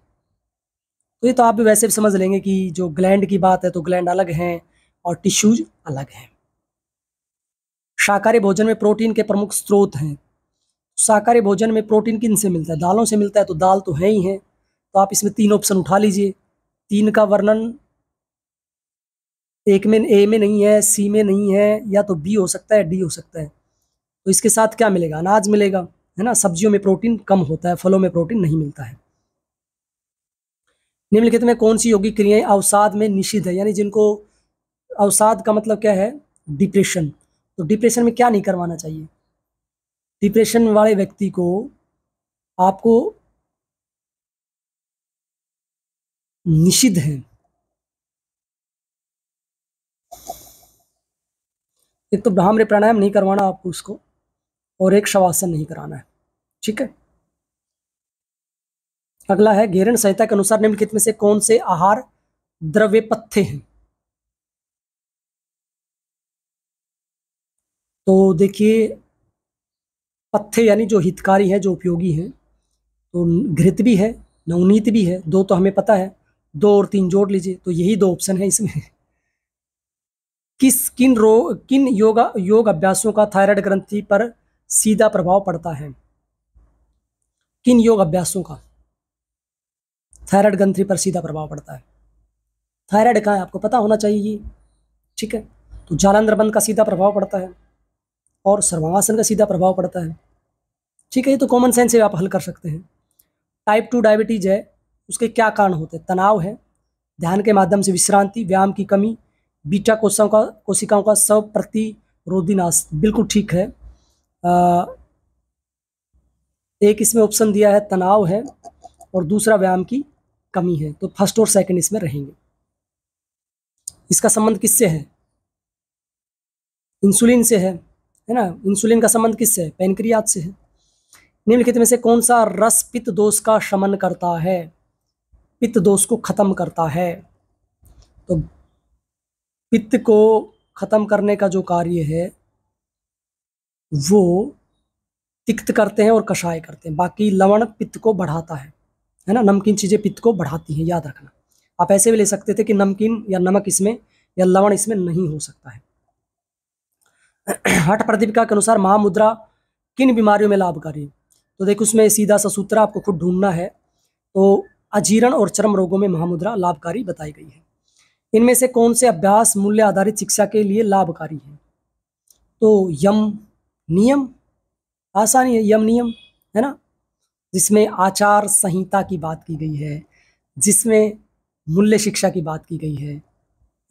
तो ये तो आप भी वैसे भी समझ लेंगे कि जो ग्लैंड की बात है तो ग्लैंड अलग हैं और टिश्यूज अलग हैं शाकाहारी भोजन में प्रोटीन के प्रमुख स्रोत हैं शाकाहारी भोजन में प्रोटीन किन से मिलता है दालों से मिलता है तो दाल तो है ही है तो आप इसमें तीन ऑप्शन उठा लीजिए तीन का वर्णन एक में ए में नहीं है सी में नहीं है या तो बी हो सकता है डी हो सकता है तो इसके साथ क्या मिलेगा अनाज मिलेगा है ना सब्जियों में प्रोटीन कम होता है फलों में प्रोटीन नहीं मिलता है निम्नलिखित में कौन सी योगिक क्रियाएं अवसाद में निषिद्ध है यानी जिनको अवसाद का मतलब क्या है डिप्रेशन तो डिप्रेशन में क्या नहीं करवाना चाहिए डिप्रेशन वाले व्यक्ति को आपको निषिद्ध है एक तो भ्रामरे प्राणायाम नहीं करवाना आपको उसको और एक शवासन नहीं कराना है ठीक है अगला है घेरण संहिता के अनुसार निम्नलिखित में से कौन से आहार द्रव्य पथ्य हैं तो देखिए पत्थे यानी जो हितकारी हैं जो उपयोगी हैं तो घृत भी है नवनीत भी है दो तो हमें पता है दो और तीन जोड़ लीजिए तो यही दो ऑप्शन है इसमें किस किन रो किन योगा योग अभ्यासों का थायराइड ग्रंथि पर सीधा प्रभाव पड़ता है किन योग अभ्यासों का थायराइड ग्रंथि पर सीधा प्रभाव पड़ता है थायराइड कहाँ है आपको पता होना चाहिए ये ठीक है तो जालंधर बंद का सीधा प्रभाव पड़ता है और सर्वांगासन का सीधा प्रभाव पड़ता है ठीक है ये तो कॉमन सेंस से आप हल कर सकते हैं टाइप टू डायबिटीज़ है उसके क्या कारण होते हैं तनाव है ध्यान के माध्यम से विश्रांति व्यायाम की कमी बीटा कोशिकाओं का कोशिकाओं का सब प्रति नाश बिल्कुल ठीक है आ, एक इसमें ऑप्शन दिया है तनाव है और दूसरा व्यायाम की कमी है तो फर्स्ट और सेकंड इसमें रहेंगे इसका संबंध किससे है इंसुलिन से है है ना इंसुलिन का संबंध किससे है पेनक्रियाज से है निम्नलिखित में से कौन सा रस पित्त दोष का शमन करता है पित्त दोष को खत्म करता है तो पित्त को खत्म करने का जो कार्य है वो तिक्त करते हैं और कषाय करते हैं बाकी लवण पित्त को बढ़ाता है है ना नमकीन चीज़ें पित्त को बढ़ाती हैं याद रखना आप ऐसे भी ले सकते थे कि नमकीन या नमक इसमें या लवण इसमें नहीं हो सकता है हठ प्रदीपिका के अनुसार महामुद्रा किन बीमारियों में लाभकारी तो देखो उसमें सीधा सा सूत्र आपको खुद ढूंढना है तो अजीर्ण और चरम रोगों में महामुद्रा लाभकारी बताई गई है इनमें से कौन से अभ्यास मूल्य आधारित शिक्षा के लिए लाभकारी है तो यम नियम आसानी है यम नियम है ना जिसमें आचार संहिता की बात की गई है जिसमें मूल्य शिक्षा की बात की गई है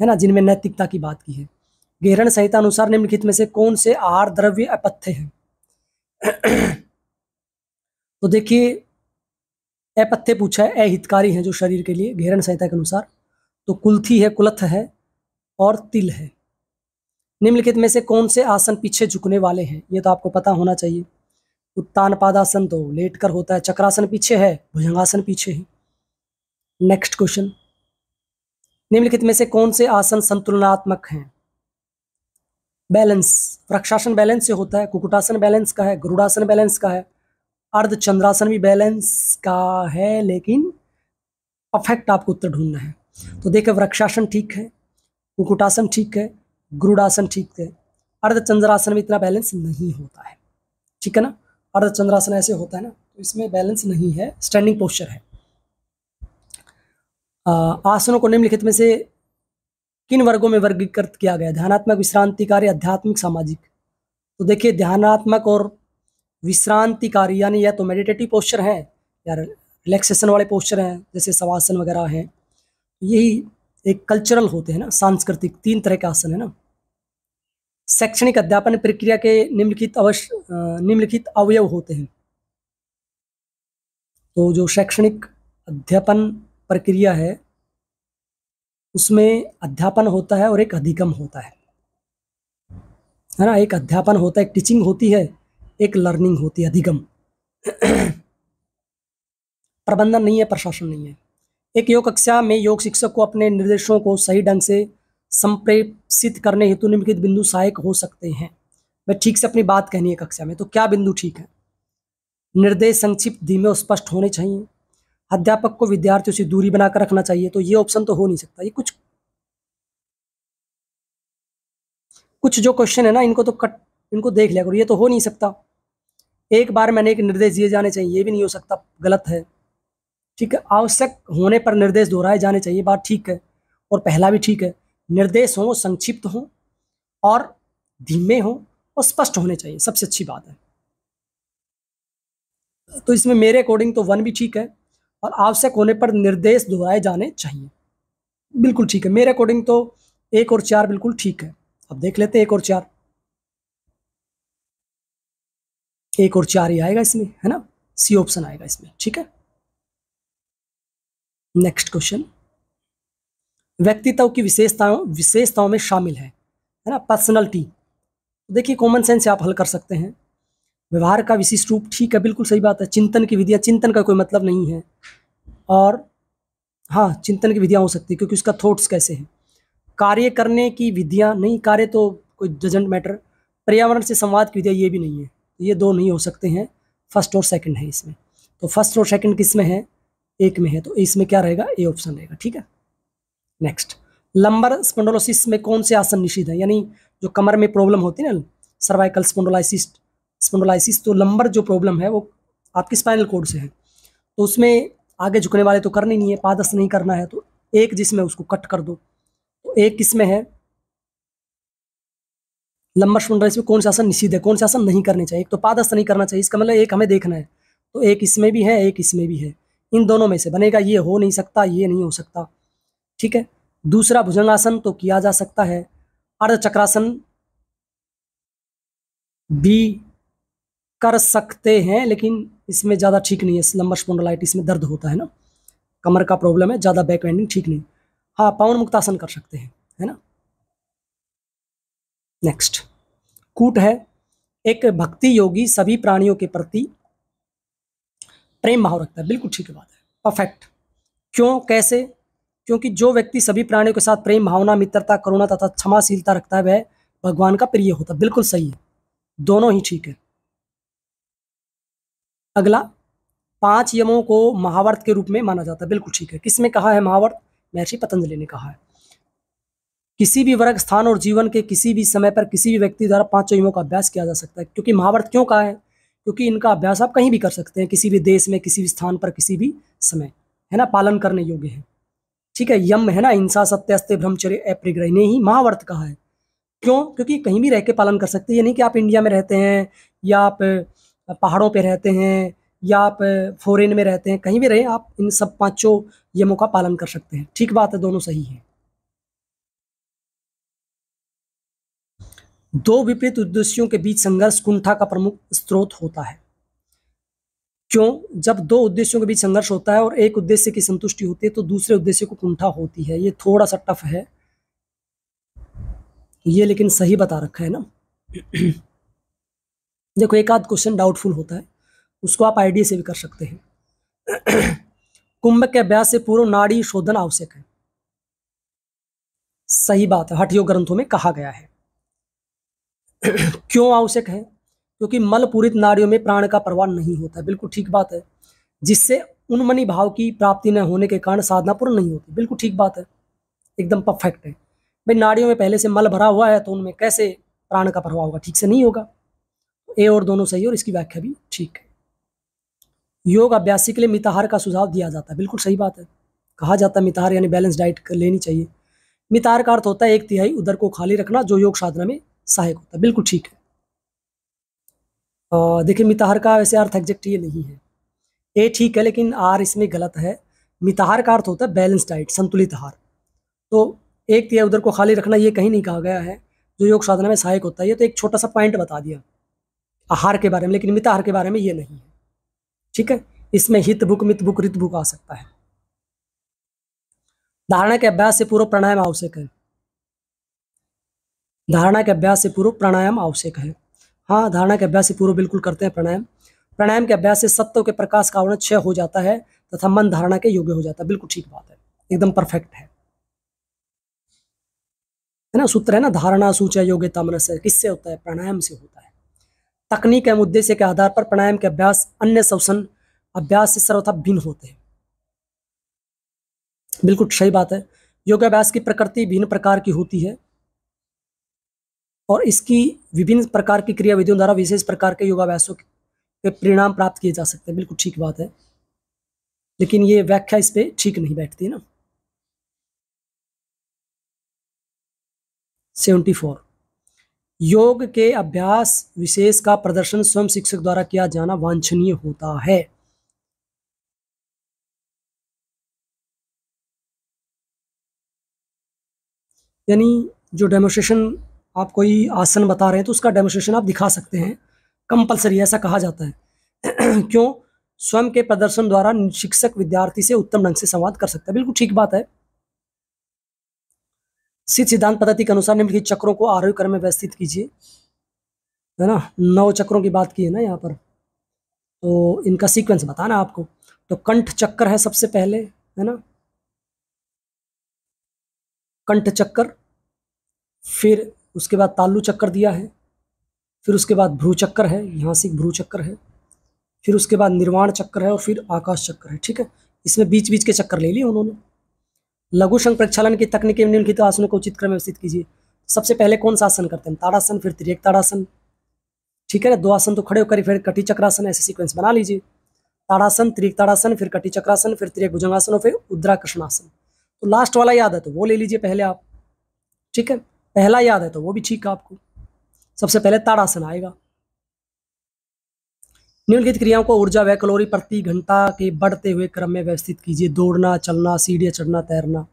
है ना जिनमें नैतिकता की बात की है गहरण संहिता अनुसार निम्नलिखित में से कौन से आहार द्रव्य अपथ्य हैं तो देखिए अपथ्य पूछा है अहितकारी है हैं जो शरीर के लिए घेरण संहिता के अनुसार तो कुलथी है कुलथ है और तिल है निम्नलिखित में से कौन से आसन पीछे झुकने वाले हैं ये तो आपको पता होना चाहिए उत्तान पादासन तो लेट कर होता है चक्रासन पीछे है भुजंगासन पीछे है नेक्स्ट क्वेश्चन निम्नलिखित में से कौन से आसन संतुलनात्मक हैं बैलेंस वृक्षासन बैलेंस से होता है कुकुटासन बैलेंस का है गरुड़ासन बैलेंस का है अर्ध चंद्रासन भी बैलेंस का है लेकिन परफेक्ट आपको उत्तर ढूंढना है तो देखे वृक्षासन ठीक है कुकुटासन ठीक है गुरुडासन ठीक है अर्ध चंद्रासन में इतना बैलेंस नहीं होता है ठीक है ना अर्ध चंद्रासन ऐसे होता है ना तो इसमें बैलेंस नहीं है स्टैंडिंग पोस्चर है आसनों को निम्नलिखित में से किन वर्गों में वर्गीकृत किया गया ध्यानात्मक विश्रांतिकारी आध्यात्मिक सामाजिक तो देखिए ध्यानात्मक और विश्रांतिकारी यानी या तो मेडिटेटिव पोस्चर हैं या रिलैक्सेशन वाले पोस्चर हैं जैसे सवासन वगैरह हैं तो यही एक कल्चरल होते हैं ना सांस्कृतिक तीन तरह के आसन है ना शैक्षणिक अध्यापन प्रक्रिया के निम्नलिखित अवश्य निम्नलिखित अवयव होते हैं तो जो शैक्षणिक अध्यापन प्रक्रिया है उसमें अध्यापन होता है और एक अधिगम होता है है ना एक अध्यापन होता है एक टीचिंग होती है एक लर्निंग होती है अधिगम प्रबंधन नहीं है प्रशासन नहीं है एक योग कक्षा में योग शिक्षक को अपने निर्देशों को सही ढंग से संप्रेषित करने हेतु निम्नलिखित बिंदु सहायक हो सकते हैं मैं ठीक से अपनी बात कहनी है कक्षा में तो क्या बिंदु ठीक है निर्देश संक्षिप्त धीमे और स्पष्ट होने चाहिए अध्यापक को विद्यार्थियों से दूरी बनाकर रखना चाहिए तो ये ऑप्शन तो हो नहीं सकता ये कुछ कुछ जो क्वेश्चन है ना इनको तो कट इनको देख लिया करो ये तो हो नहीं सकता एक बार मैंने एक निर्देश दिए जाने चाहिए ये भी नहीं हो सकता गलत है ठीक है आवश्यक होने पर निर्देश दोहराए जाने चाहिए बात ठीक है और पहला भी ठीक है निर्देश हों संक्षिप्त हों और धीमे हों और स्पष्ट होने चाहिए सबसे अच्छी बात है तो इसमें मेरे अकॉर्डिंग तो वन भी ठीक है और आवश्यक होने पर निर्देश दोहराए जाने चाहिए बिल्कुल ठीक है मेरे अकॉर्डिंग तो एक और चार बिल्कुल ठीक है अब देख लेते हैं एक और चार एक और चार ही आएगा इसमें है ना सी ऑप्शन आएगा इसमें ठीक है नेक्स्ट क्वेश्चन व्यक्तित्व की विशेषताओं विशेषताओं में शामिल है है ना पर्सनलिटी देखिए कॉमन सेंस से आप हल कर सकते हैं व्यवहार का विशिष्ट रूप ठीक है बिल्कुल सही बात है चिंतन की विधियाँ चिंतन का कोई मतलब नहीं है और हाँ चिंतन की विधियाँ हो सकती है क्योंकि उसका थॉट्स कैसे हैं कार्य करने की विधियाँ नहीं कार्य तो कोई डजेंट मैटर पर्यावरण से संवाद की विधियाँ ये भी नहीं है तो ये दो नहीं हो सकते हैं फर्स्ट और सेकंड है इसमें तो फर्स्ट और सेकंड किस में है एक में है तो इसमें क्या रहेगा ए ऑप्शन रहेगा ठीक है नेक्स्ट लंबर स्पोंडोलोसिस में कौन से आसन निषिद्ध है यानी जो कमर में प्रॉब्लम होती है ना सर्वाइकल स्पोंडोलाइसिस स्पोंडोलाइसिस तो लंबर जो प्रॉब्लम है वो आपकी स्पाइनल कोड से है तो उसमें आगे झुकने वाले तो करने नहीं है पादस नहीं करना है तो एक जिसमें उसको कट कर दो तो एक किस में है लंबा सुन रहा है इसमें कौन से आसन निषिद्ध है कौन से आसन नहीं करने चाहिए एक तो पाद आसन नहीं करना चाहिए इसका मतलब एक हमें देखना है तो एक इसमें भी है एक इसमें भी है इन दोनों में से बनेगा ये हो नहीं सकता ये नहीं हो सकता ठीक है दूसरा भुजंगासन तो किया जा सकता है अर्धचक्रासन भी कर सकते हैं लेकिन इसमें ज़्यादा ठीक नहीं है लंबा स्पोंडोलाइटिस में दर्द होता है ना कमर का प्रॉब्लम है ज़्यादा बैक बेंडिंग ठीक नहीं हाँ पावन मुक्तासन कर सकते हैं है ना नेक्स्ट कूट है एक भक्ति योगी सभी प्राणियों के प्रति प्रेम भाव रखता है बिल्कुल ठीक बात है परफेक्ट क्यों कैसे क्योंकि जो व्यक्ति सभी प्राणियों के साथ प्रेम भावना मित्रता करुणा तथा क्षमाशीलता रखता है वह भगवान का प्रिय होता है बिल्कुल सही है दोनों ही ठीक है अगला पांच यमों को महावर्त के रूप में माना जाता है बिल्कुल ठीक है किसमें कहा है महावर्त महर्षि पतंजलि ने कहा है किसी भी वर्ग स्थान और जीवन के किसी भी समय पर किसी भी व्यक्ति द्वारा पांचों युगों का अभ्यास किया जा सकता है क्योंकि महाभारत क्यों कहा है क्योंकि इनका अभ्यास आप कहीं भी कर सकते हैं किसी भी देश में किसी भी स्थान पर किसी भी समय है ना पालन करने योग्य है ठीक है यम है ना हिंसा सत्यस्ते ब्रह्मचर्य अप्रिग्रह ने ही महाभारत कहा है क्यों क्योंकि कहीं भी रह के पालन कर सकते हैं ये नहीं कि आप इंडिया में रहते हैं या आप पहाड़ों पर रहते हैं या आप फॉरेन में रहते हैं कहीं भी रहें आप इन सब पाँचों यमों का पालन कर सकते हैं ठीक बात है दोनों सही है दो विपरीत उद्देश्यों के बीच संघर्ष कुंठा का प्रमुख स्रोत होता है क्यों जब दो उद्देश्यों के बीच संघर्ष होता है और एक उद्देश्य की संतुष्टि होती है तो दूसरे उद्देश्य को कुंठा होती है ये थोड़ा सा टफ है ये लेकिन सही बता रखा है ना देखो एक आध क्वेश्चन डाउटफुल होता है उसको आप आईडी से भी कर सकते हैं कुंभ के अभ्यास से पूर्व नाड़ी शोधन आवश्यक है सही बात है हठ योग ग्रंथों में कहा गया है क्यों आवश्यक है क्योंकि मल पूरित नाड़ियों में प्राण का प्रवाह नहीं होता है बिल्कुल ठीक बात है जिससे उन्मनी भाव की प्राप्ति न होने के कारण साधना पूर्ण नहीं होती बिल्कुल ठीक बात है एकदम परफेक्ट है भाई नाड़ियों में पहले से मल भरा हुआ है तो उनमें कैसे प्राण का प्रभाव होगा ठीक से नहीं होगा ए और दोनों सही और इसकी व्याख्या भी ठीक है योग अभ्यासी के लिए मिताहार का सुझाव दिया जाता है बिल्कुल सही बात है कहा जाता है मिताहार यानी बैलेंस डाइट लेनी चाहिए मिताहार का अर्थ होता है एक तिहाई उधर को खाली रखना जो योग साधना में सहायक होता है बिल्कुल ठीक है देखिए मिताहर का वैसे अर्थ एग्जैक्ट ये नहीं है ए ठीक है लेकिन आर इसमें गलत है मिताहार का अर्थ होता है बैलेंस डाइट संतुलित आहार तो एक तो उधर को खाली रखना ये कहीं नहीं कहा गया है जो योग साधना में सहायक होता है ये तो एक छोटा सा पॉइंट बता दिया आहार के बारे में लेकिन मिताहार के बारे में ये नहीं है ठीक है इसमें हित बुक मित बुक रित बुक आ सकता है धारणा के अभ्यास से पूर्व प्राणायाम आवश्यक है धारणा के अभ्यास से पूर्व प्राणायाम आवश्यक है हाँ धारणा के अभ्यास से पूर्व बिल्कुल करते हैं प्राणायाम प्राणायाम के अभ्यास से सत्व के प्रकाश का आवरण क्षय हो जाता है तथा मन धारणा के योग्य हो जाता है बिल्कुल ठीक बात है एकदम परफेक्ट है है ना सूत्र है ना धारणा सूचय योग्यता मनस किससे होता है प्राणायाम से होता है तकनीक एवं उद्देश्य के आधार पर प्राणायाम के अभ्यास अन्य शवसन अभ्यास से सर्वथा भिन्न होते हैं बिल्कुल सही बात है योगाभ्यास की प्रकृति भिन्न प्रकार की होती है और इसकी विभिन्न प्रकार की क्रियाविधियों द्वारा विशेष प्रकार के योगाभ्यासों के परिणाम प्राप्त किए जा सकते हैं बिल्कुल ठीक बात है लेकिन ये व्याख्या इस पर ठीक नहीं बैठती ना सेवेंटी फोर योग के अभ्यास विशेष का प्रदर्शन स्वयं शिक्षक द्वारा किया जाना वांछनीय होता है यानी जो डेमोस्ट्रेशन आप कोई आसन बता रहे हैं तो उसका डेमोस्ट्रेशन आप दिखा सकते हैं कंपलसरी ऐसा कहा जाता है क्यों स्वयं के प्रदर्शन द्वारा शिक्षक विद्यार्थी से उत्तम ढंग से संवाद कर सकता है बिल्कुल ठीक बात है सिद्ध सिद्धांत पद्धति के अनुसार निम्नलिखित चक्रों को आरोग्य क्रम में व्यवस्थित कीजिए है ना नौ चक्रों की बात की है ना यहाँ पर तो इनका सीक्वेंस बताना आपको तो कंठ चक्कर है सबसे पहले है ना कंठ चक्कर फिर उसके बाद तालु चक्कर दिया है फिर उसके बाद भ्रू चक्कर है यहाँ से भ्रू चक्कर है फिर उसके बाद निर्वाण चक्कर है और फिर आकाश चक्कर है ठीक है इसमें बीच बीच के चक्कर ले लिए उन्होंने लघु संघ प्रक्षालन की तकनीक निम्नलिखित आसनों को उचित क्रम में कीजिए सबसे पहले कौन सा आसन करते हैं ताड़ासन फिर त्रिक ताड़ासन ठीक है ना दो आसन तो खड़े होकर फिर कटी चक्रासन ऐसे सीक्वेंस बना लीजिए ताड़ासन त्रिक ताड़ासन फिर कटी चक्रासन फिर त्रिक भुजंगासन और फिर उद्राकृष्णासन तो लास्ट वाला याद है तो वो ले लीजिए पहले आप ठीक है पहला याद है तो वो भी ठीक है आपको सबसे पहले ताड़ासन आएगा निम्नलिखित क्रियाओं को ऊर्जा व कैलोरी प्रति घंटा के बढ़ते हुए क्रम में व्यवस्थित कीजिए दौड़ना चलना सीढ़ियाँ चढ़ना तैरना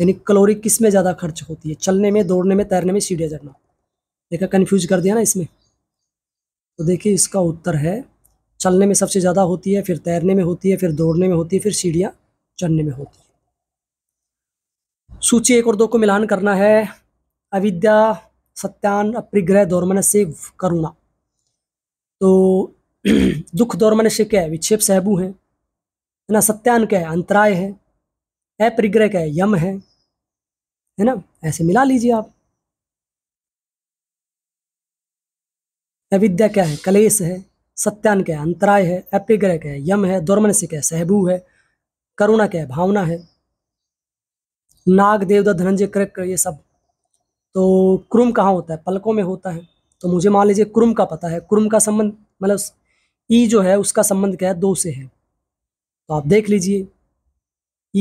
यानी कैलोरी किस में ज़्यादा खर्च होती है चलने में दौड़ने में तैरने में सीढ़ियाँ चढ़ना देखा कन्फ्यूज कर दिया ना इसमें तो देखिए इसका उत्तर है चलने में सबसे ज़्यादा होती है फिर तैरने में होती है फिर दौड़ने में होती है फिर सीढ़ियाँ चढ़ने में होती है सूची एक और दो को मिलान करना है अविद्या सत्यान अप्रिग्रह दौरमन से करुणा तो दुख दौरमन से क्या है विक्षेप सहबू है है ना सत्यान क्या है अंतराय है अप्रिग्रह क्या है यम है है ना ऐसे मिला लीजिए आप अविद्या क्या है कलेश है सत्यान क्या है अंतराय है अप्रिग्रह क्या है यम है दौरमन से क्या है सहबू है करुणा क्या है भावना है नाग देवदा धनंजय कृक ये सब तो क्रुम कहाँ होता है पलकों में होता है तो मुझे मान लीजिए क्रुम का पता है क्रुम का संबंध मतलब ई जो है उसका संबंध क्या है दो से है तो आप देख लीजिए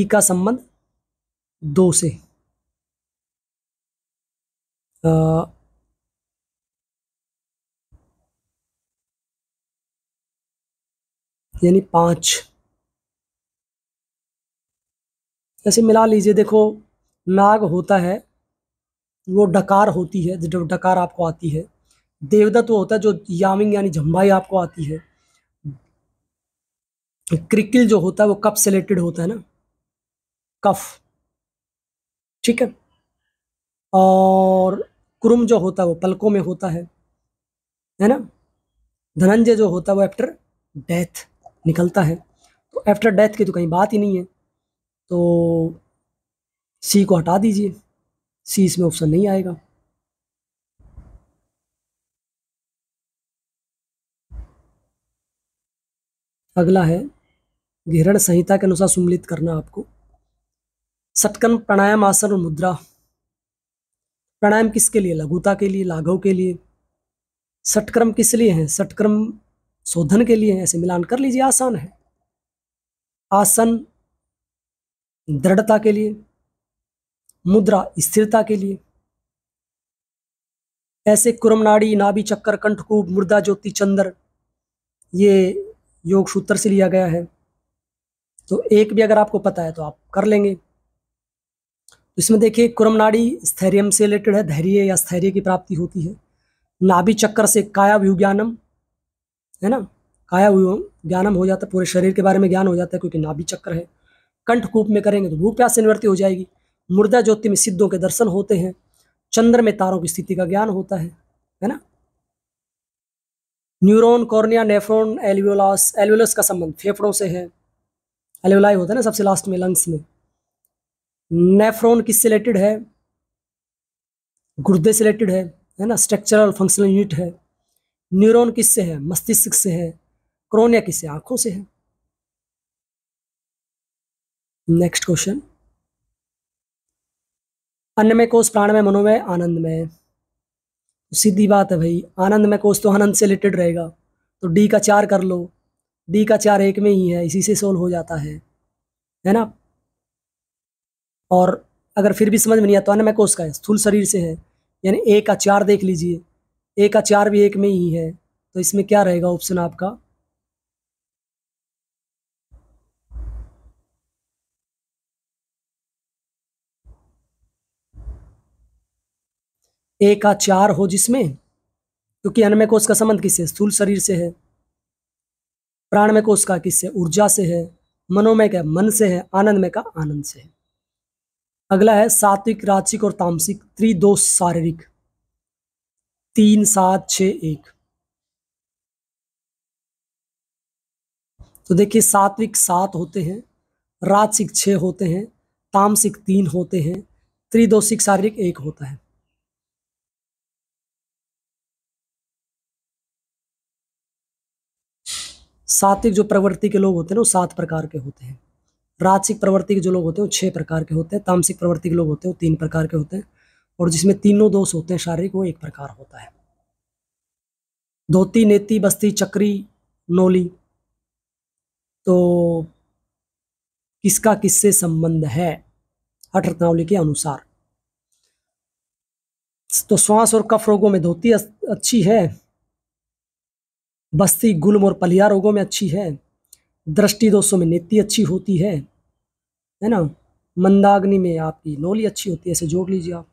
ई का संबंध दो से आ, यानी पांच जैसे मिला लीजिए देखो नाग होता है वो डकार होती है जो डकार आपको आती है देवदत्त वो होता है जो यामिंग यानी झम्बाई आपको आती है क्रिकिल जो होता है वो कफ सेलेक्टेड होता है ना कफ ठीक है और क्रुम जो होता है वो पलकों में होता है है ना धनंजय जो होता है वो आफ्टर डेथ निकलता है तो आफ्टर डेथ की तो कहीं बात ही नहीं है तो सी को हटा दीजिए सी इसमें ऑप्शन नहीं आएगा अगला है घृण संहिता के अनुसार सुमिलित करना आपको सटकन प्राणायाम आसन और मुद्रा प्राणायाम किसके लिए लघुता के लिए लाघव के लिए सटक्रम किस लिए हैं सटक्रम शोधन के लिए है ऐसे मिलान कर लीजिए आसान है आसन दृढ़ता के लिए मुद्रा स्थिरता के लिए ऐसे कुरम नाड़ी नाभि चक्कर कंठकूप मुर्दा ज्योति चंद्र ये योग सूत्र से लिया गया है तो एक भी अगर आपको पता है तो आप कर लेंगे तो इसमें देखिए कुरम नाड़ी स्थैर्यम से रिलेटेड है धैर्य या स्थैर्य की प्राप्ति होती है नाभि चक्कर से काया ज्ञानम है ना काया व्यू ज्ञानम हो जाता है पूरे शरीर के बारे में ज्ञान हो जाता है क्योंकि नाभि चक्र है कंठकूप में करेंगे तो भूख प्यास से निवृत्ति हो जाएगी मुर्दा ज्योति में सिद्धों के दर्शन होते हैं चंद्र में तारों की स्थिति का ज्ञान होता है है ना neuron cornea nephron alveolus alveolus का संबंध फेफड़ों से है एल्वियोलाई होता है ना सबसे लास्ट में लंग्स में नेफ्रॉन से रिलेटेड है गुर्दे से रिलेटेड है है ना स्ट्रक्चरल फंक्शनल यूनिट है न्यूरोन किससे है मस्तिष्क से है क्रोनिया किससे आंखों से है नेक्स्ट क्वेश्चन अन्न में कोष प्राण में मनोमय आनंद में तो सीधी बात है भाई आनंद में कोष तो आनंद से रिलेटेड रहेगा तो डी का चार कर लो डी का चार एक में ही है इसी से सोल्व हो जाता है है ना और अगर फिर भी समझ में नहीं आता तो अन्न में कोष का है स्थूल शरीर से है यानी ए का चार देख लीजिए ए का चार भी एक में ही है तो इसमें क्या रहेगा ऑप्शन आपका ए का चार हो जिसमें क्योंकि अन्य कोष का संबंध किससे स्थूल शरीर से है प्राण में कोष का किससे ऊर्जा से है मनोमय का मन से है आनंदमय का आनंद से है अगला है सात्विक राचिक और तामसिक त्रिदोष शारीरिक तीन सात छ एक तो देखिए सात्विक सात होते हैं राजसिक छः होते हैं तामसिक तीन होते हैं त्रिदोषिक शारीरिक एक होता है सात्विक जो प्रवृत्ति के लोग होते हैं ना वो सात प्रकार के होते हैं राजसिक प्रवृत्ति के जो लोग होते हैं वो छः प्रकार के होते हैं तामसिक प्रवृत्ति के लोग होते हैं वो तीन प्रकार के होते हैं और जिसमें तीनों दोष होते हैं शारीरिक वो एक प्रकार होता है धोती नेती बस्ती चक्री नोली तो किसका किससे संबंध है हठ रत्नावली के अनुसार तो श्वास और कफ रोगों में धोती अच्छी है बस्ती गुलम और पलिया रोगों में अच्छी है दृष्टि दोषों में नित्य अच्छी होती है है ना मंदाग्नि में आपकी नोली अच्छी होती है इसे जोड़ लीजिए आप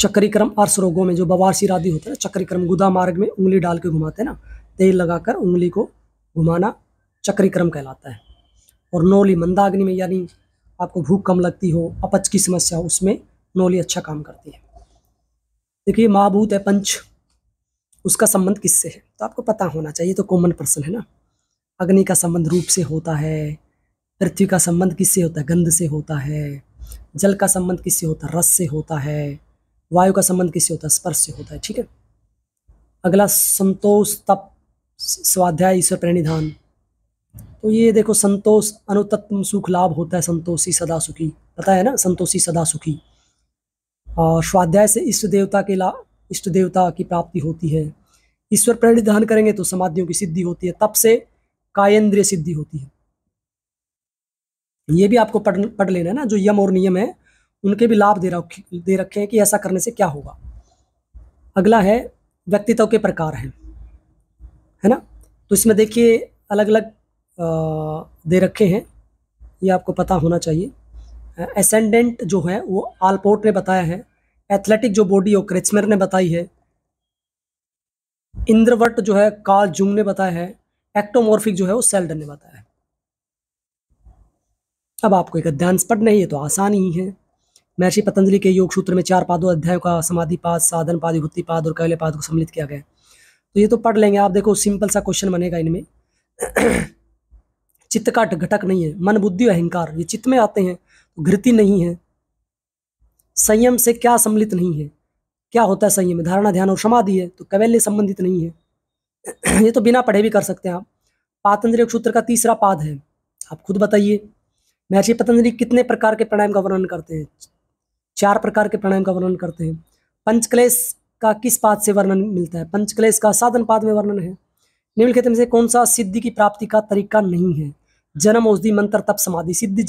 चक्रीक्रम अर्स रोगों में जो बवारसी आदि होते हैं ना चक्रीक्रम गुदा मार्ग में उंगली डाल के घुमाते हैं ना तेल लगाकर उंगली को घुमाना चक्रीक्रम कहलाता है और नोली मंदाग्नि में यानी आपको भूख कम लगती हो अपच की समस्या हो उसमें नोली अच्छा काम करती है देखिए महाभूत है पंच उसका संबंध किससे है तो आपको पता होना चाहिए तो कॉमन पर्सन है ना अग्नि का संबंध रूप से होता है पृथ्वी का संबंध किससे होता है गंध से होता है जल का संबंध किससे होता है रस से होता है वायु का संबंध किससे होता है स्पर्श से होता है ठीक है अगला संतोष तप स्वाध्याय ईश्वर प्रणिधान तो ये देखो संतोष अनुतत्म सुख लाभ होता है संतोषी सदा सुखी पता है ना संतोषी सदा सुखी स्वाध्याय से इष्ट देवता के ला इष्ट देवता की प्राप्ति होती है ईश्वर प्रेरित ध्यान करेंगे तो समाधियों की सिद्धि होती है तप से कायेंद्रिय सिद्धि होती है ये भी आपको पढ़ पढ़ लेना है ना जो यम और नियम है उनके भी लाभ दे रखे दे रखे हैं कि ऐसा करने से क्या होगा अगला है व्यक्तित्व के प्रकार हैं है ना तो इसमें देखिए अलग अलग दे रखे हैं ये आपको पता होना चाहिए एसेंडेंट जो है वो आलपोर्ट ने बताया है एथलेटिक जो बॉडी है क्रिचमेर ने बताई है इंद्रवट जो है काल जुंग ने बताया है एक्टोमोर्फिक जो है वो सेल्डन ने बताया है अब आपको एक अध्यांश स्पट नहीं है तो आसान ही है महर्षि पतंजलि के योग सूत्र में चार पादों अध्यायों का समाधि पाद साधन पाद विभूति पाद और कैले पाद को सम्मिलित किया गया तो ये तो पढ़ लेंगे आप देखो सिंपल सा क्वेश्चन बनेगा इनमें चित्त का घटक नहीं है मन बुद्धि अहंकार ये चित्त में आते हैं तो घृति नहीं है संयम से क्या सम्मिलित नहीं है क्या होता है संयम धारणा ध्यान और समाधि है तो कैवल्य संबंधित नहीं है ये तो बिना पढ़े भी कर सकते हैं आप पातंजलि सूत्र का तीसरा पाद है आप खुद बताइए महर्षि पतंजलि कितने प्रकार के प्राणायाम का वर्णन करते हैं चार प्रकार के प्राणायाम का वर्णन करते हैं पंचक्लेश का किस पाद से वर्णन मिलता है पंचक्लेश का साधन पाद में वर्णन है निम्नलिखित में से कौन सा सिद्धि की प्राप्ति का तरीका नहीं है जन्म औषधि मंत्र तप समाधि सिद्धि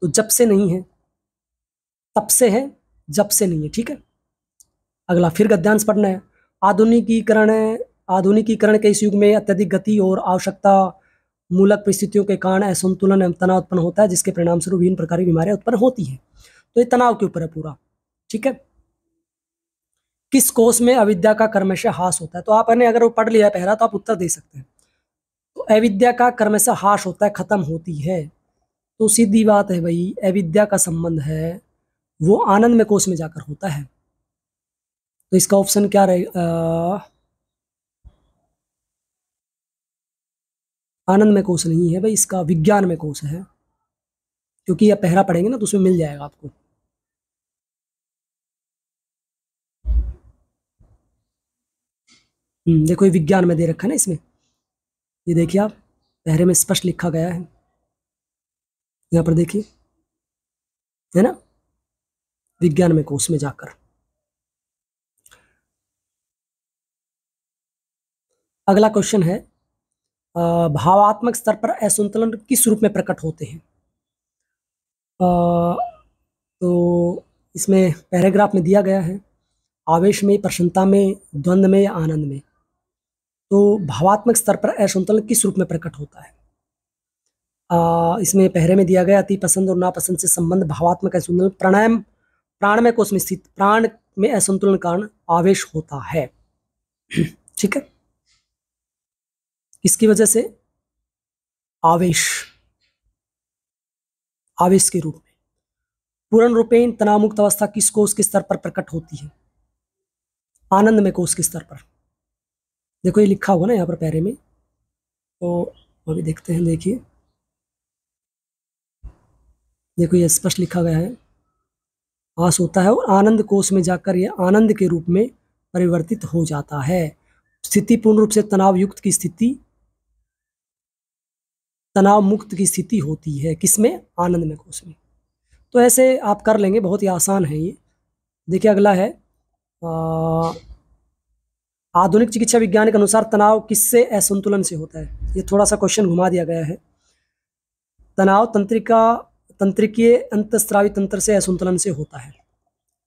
तो जब से नहीं है तब से है जब से नहीं है ठीक है अगला फिर गद्यांश पढ़ना है आधुनिकीकरण आधुनिकीकरण के इस युग में अत्यधिक गति और आवश्यकता मूलक परिस्थितियों के कारण असंतुलन एवं तनाव उत्पन्न होता है जिसके परिणाम स्वरूप विभिन्न प्रकार की बीमारियां उत्पन्न होती है तो ये तनाव के ऊपर है पूरा ठीक है किस कोष में अविद्या का कर्मश हास होता है तो आपने अगर वो पढ़ लिया पहला तो आप उत्तर दे सकते हैं तो अविद्या का कर्मश हास होता है खत्म होती है तो सीधी बात है भाई अविद्या का संबंध है वो आनंद में कोष में जाकर होता है तो इसका ऑप्शन क्या रहेगा आनंद में कोष नहीं है भाई इसका विज्ञान में कोष है क्योंकि यह पहरा पढ़ेंगे ना तो उसमें मिल जाएगा आपको हम्म, देखो ये विज्ञान में दे रखा है ना इसमें ये देखिए आप पहरे में स्पष्ट लिखा गया है यहाँ पर देखिए है ना विज्ञान में कोष में जाकर अगला क्वेश्चन है भावात्मक स्तर पर असंतुलन किस रूप में प्रकट होते हैं तो इसमें पैराग्राफ में दिया गया है आवेश में प्रसन्नता में द्वंद में या आनंद में तो भावात्मक स्तर पर असंतुलन किस रूप में प्रकट होता है आ, इसमें पहरे में दिया गया अति पसंद और नापसंद से संबंध भावात्मक असंतुलन प्राणायाम प्राण में कोष में स्थित प्राण में असंतुलन कारण आवेश होता है ठीक है इसकी वजह से आवेश आवेश के रूप में पूर्ण रूपेण तनावमुक्त अवस्था किस कोष के स्तर पर प्रकट होती है आनंद में कोष के स्तर पर देखो ये लिखा होगा ना यहाँ पर पैरे में तो अभी देखते हैं देखिए देखो ये स्पष्ट लिखा गया है पास होता है और आनंद कोष में जाकर यह आनंद के रूप में परिवर्तित हो जाता है स्थिति पूर्ण रूप से तनाव युक्त की स्थिति तनाव मुक्त की स्थिति होती है किसमें आनंद में कोष में तो ऐसे आप कर लेंगे बहुत ही आसान है ये देखिए अगला है आ, आधुनिक चिकित्सा विज्ञान के अनुसार तनाव किससे असंतुलन से होता है ये थोड़ा सा क्वेश्चन घुमा दिया गया है तनाव तंत्रिका तंत्रिकीय अंतस्त्रावी तंत्र से असंतुलन से होता है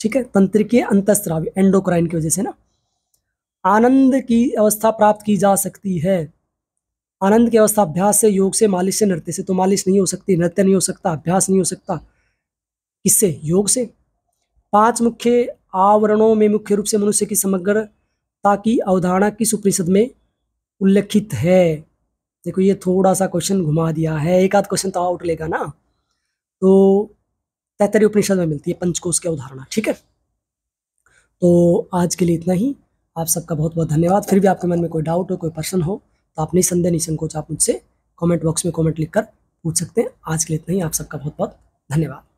ठीक है तंत्रिकीय अंतस्त्रावी एंडोक्राइन की वजह से ना आनंद की अवस्था प्राप्त की जा सकती है आनंद की अवस्था अभ्यास से योग से मालिश से नृत्य से तो मालिश नहीं हो सकती नृत्य नहीं हो सकता अभ्यास नहीं हो सकता किससे योग से पांच मुख्य आवरणों में मुख्य रूप से मनुष्य की समग्रता की अवधारणा किस उपनिषद में उल्लेखित है देखो ये थोड़ा सा क्वेश्चन घुमा दिया है एक आध क्वेश्चन तो आउट लेगा ना तो तैतरी उपनिषद में मिलती है पंचकोश की अवधारणा ठीक है तो आज के लिए इतना ही आप सबका बहुत बहुत धन्यवाद फिर भी आपके मन में कोई डाउट हो कोई प्रश्न हो तो आप निसंदेह निसंकोच आप मुझसे कमेंट बॉक्स में कमेंट लिखकर पूछ सकते हैं आज के लिए इतना ही आप सबका बहुत बहुत धन्यवाद